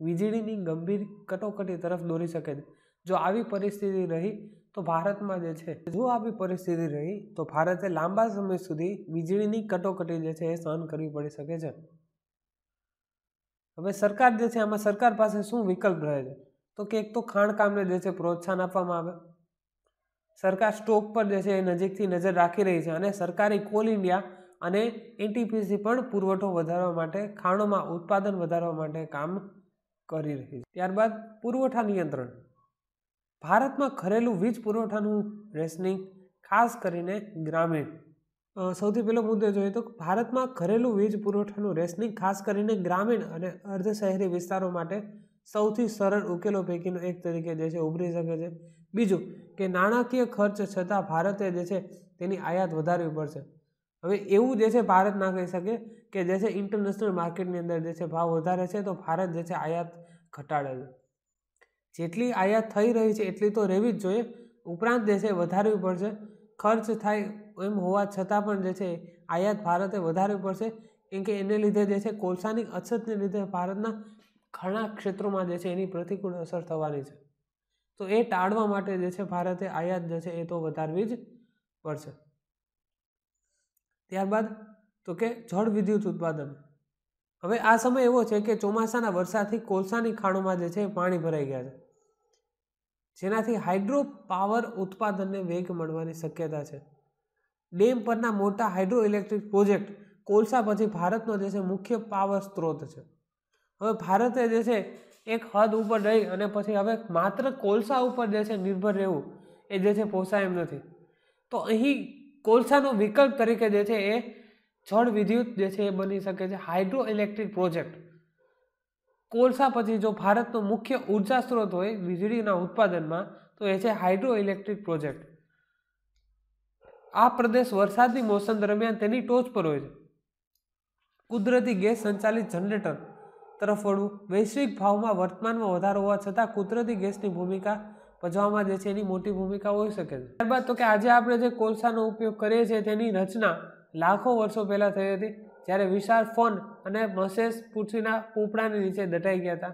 વીજળીની ગંભીર કટોકટી તરફ દોરી શકે છે જો આવી પરિસ્થિતિ રહી તો ભારતમાં જે છે જો આવી પરિસ્થિતિ રહી તો ભારતે લાંબા સમય સુધી વીજળીની કટોકટી જે છે એ સહન કરવી પડી શકે છે હવે સરકાર જે છે આમાં સરકાર પાસે શું વિકલ્પ રહે છે તો કે એક તો ખાણકામને જે છે પ્રોત્સાહન આપવામાં આવે સરકાર સ્ટોક પર જે છે એ નજીકથી નજર રાખી રહી છે અને સરકારી કોલ ઇન્ડિયા અને એનટીપીસી પણ પુરવઠો વધારવા માટે ખાણોમાં ઉત્પાદન વધારવા માટે કામ કરી રહી છે ત્યારબાદ પુરવઠા નિયંત્રણ ભારતમાં ઘરેલું વીજ પુરવઠાનું રેશનિંગ ખાસ કરીને ગ્રામીણ સૌથી પહેલો મુદ્દો જોઈએ તો ભારતમાં ઘરેલું વીજ પુરવઠાનું રેશનિંગ ખાસ કરીને ગ્રામીણ અને અર્ધ શહેરી વિસ્તારો માટે સૌથી સરળ ઉકેલો પૈકીનો એક તરીકે જે છે ઉભરી શકે છે બીજું કે નાણાકીય ખર્ચ છતાં ભારતે જે છે તેની આયાત વધારવી પડશે હવે એવું જે છે ભારત ના કહી શકે કે જે છે ઇન્ટરનેશનલ માર્કેટની અંદર જે છે ભાવ વધારે છે તો ભારત જે છે આયાત ઘટાડે છે જેટલી આયાત થઈ રહી છે એટલી તો રહેવી જ જોઈએ ઉપરાંત દેશે વધારવી પડશે ખર્ચ થાય એમ હોવા છતાં પણ જે છે આયાત ભારતે વધારવી પડશે કેમ કે એને લીધે જે છે કોલસાની અછતને લીધે ભારતના ઘણા ક્ષેત્રોમાં જે છે એની પ્રતિકૂળ અસર થવાની છે તો એ ટાળવા માટે જે છે ભારતે આયાત જે છે એ તો વધારવી જ પડશે ત્યારબાદ તો કે જળ વિદ્યુત ઉત્પાદન હવે આ સમય એવો છે કે ચોમાસાના વરસાદથી કોલસાની ખાણોમાં જે છે પાણી ભરાઈ ગયા છે જેનાથી હાઇડ્રો પાવર ઉત્પાદનને વેગ મળવાની શક્યતા છે ડેમ પરના મોટા હાઇડ્રો ઇલેક્ટ્રિક પ્રોજેક્ટ કોલસા પછી ભારતનો જે છે મુખ્ય પાવર સ્ત્રોત છે હવે ભારતે જે છે એક હદ ઉપર રહી અને પછી હવે માત્ર કોલસા ઉપર જે છે નિર્ભર રહેવું એ જે છે પોસાય એમ નથી તો અહીં કોલસાનો વિકલ્પ તરીકે જે છે એ જળ વિદ્યુત જે છે એ બની શકે છે હાઇડ્રો ઇલેક્ટ્રિક પ્રોજેક્ટ કોલસા પછી જો ભારતનો મુખ્ય ઉર્જા સ્ત્રોત હોય વીજળીના ઉત્પાદનમાં તો એ છે હાઇડ્રો ઇલેક્ટ્રિક પ્રોજેક્ટ આ પ્રદેશ વરસાદની મોસમ દરમિયાન તેની ટોચ પર હોય છે કુદરતી ગેસ સંચાલિત જનરેટર તરફ વળવું વૈશ્વિક ભાવમાં વર્તમાનમાં વધારો હોવા છતાં કુદરતી ગેસની ભૂમિકા ભજવામાં જે છે એની મોટી ભૂમિકા હોઈ શકે છે ત્યારબાદ તો કે આજે આપણે જે કોલસાનો ઉપયોગ કરીએ છીએ તેની રચના લાખો વર્ષો પહેલાં થઈ હતી જ્યારે વિશાળ ફોન અને મસેસ પૃથ્વીના પૂપડાની નીચે દટાઈ ગયા હતા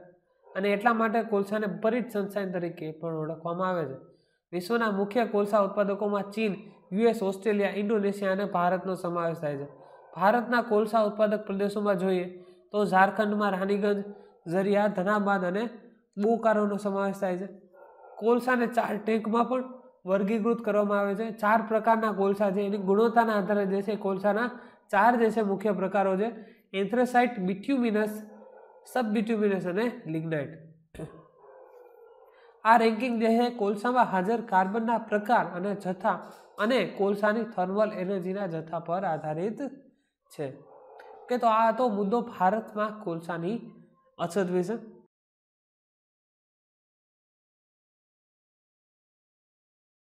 અને એટલા માટે કોલસાને પરિત સંસાધન તરીકે પણ ઓળખવામાં આવે છે વિશ્વના મુખ્ય કોલસા ઉત્પાદકોમાં ચીન યુએસ ઓસ્ટ્રેલિયા ઇન્ડોનેશિયા અને ભારતનો સમાવેશ થાય છે ભારતના કોલસા ઉત્પાદક પ્રદેશોમાં જોઈએ તો ઝારખંડમાં રાનીગંજ ઝરિયા ધનાબાદ અને બોકારોનો સમાવેશ થાય છે કોલસાને ચાર ટેન્કમાં પણ વર્ગીકૃત કરવામાં આવે છે ચાર પ્રકારના કોલસા છે એની ગુણવત્તાના આધારે જે છે કોલસાના ચાર જે છે મુખ્ય પ્રકારો છે એન્થ્રેસાઇટ બિટ્યુમિનસ સબ બિટ્યુમિનસ અને લિગ્નાઇટ આ રેન્કિંગ જે છે કોલસામાં હાજર કાર્બનના પ્રકાર અને જથ્થા અને કોલસાની થર્મલ એનર્જીના જથ્થા પર આધારિત છે કે તો આ હતો મુદ્દો ભારતમાં કોલસાની અછત વિશે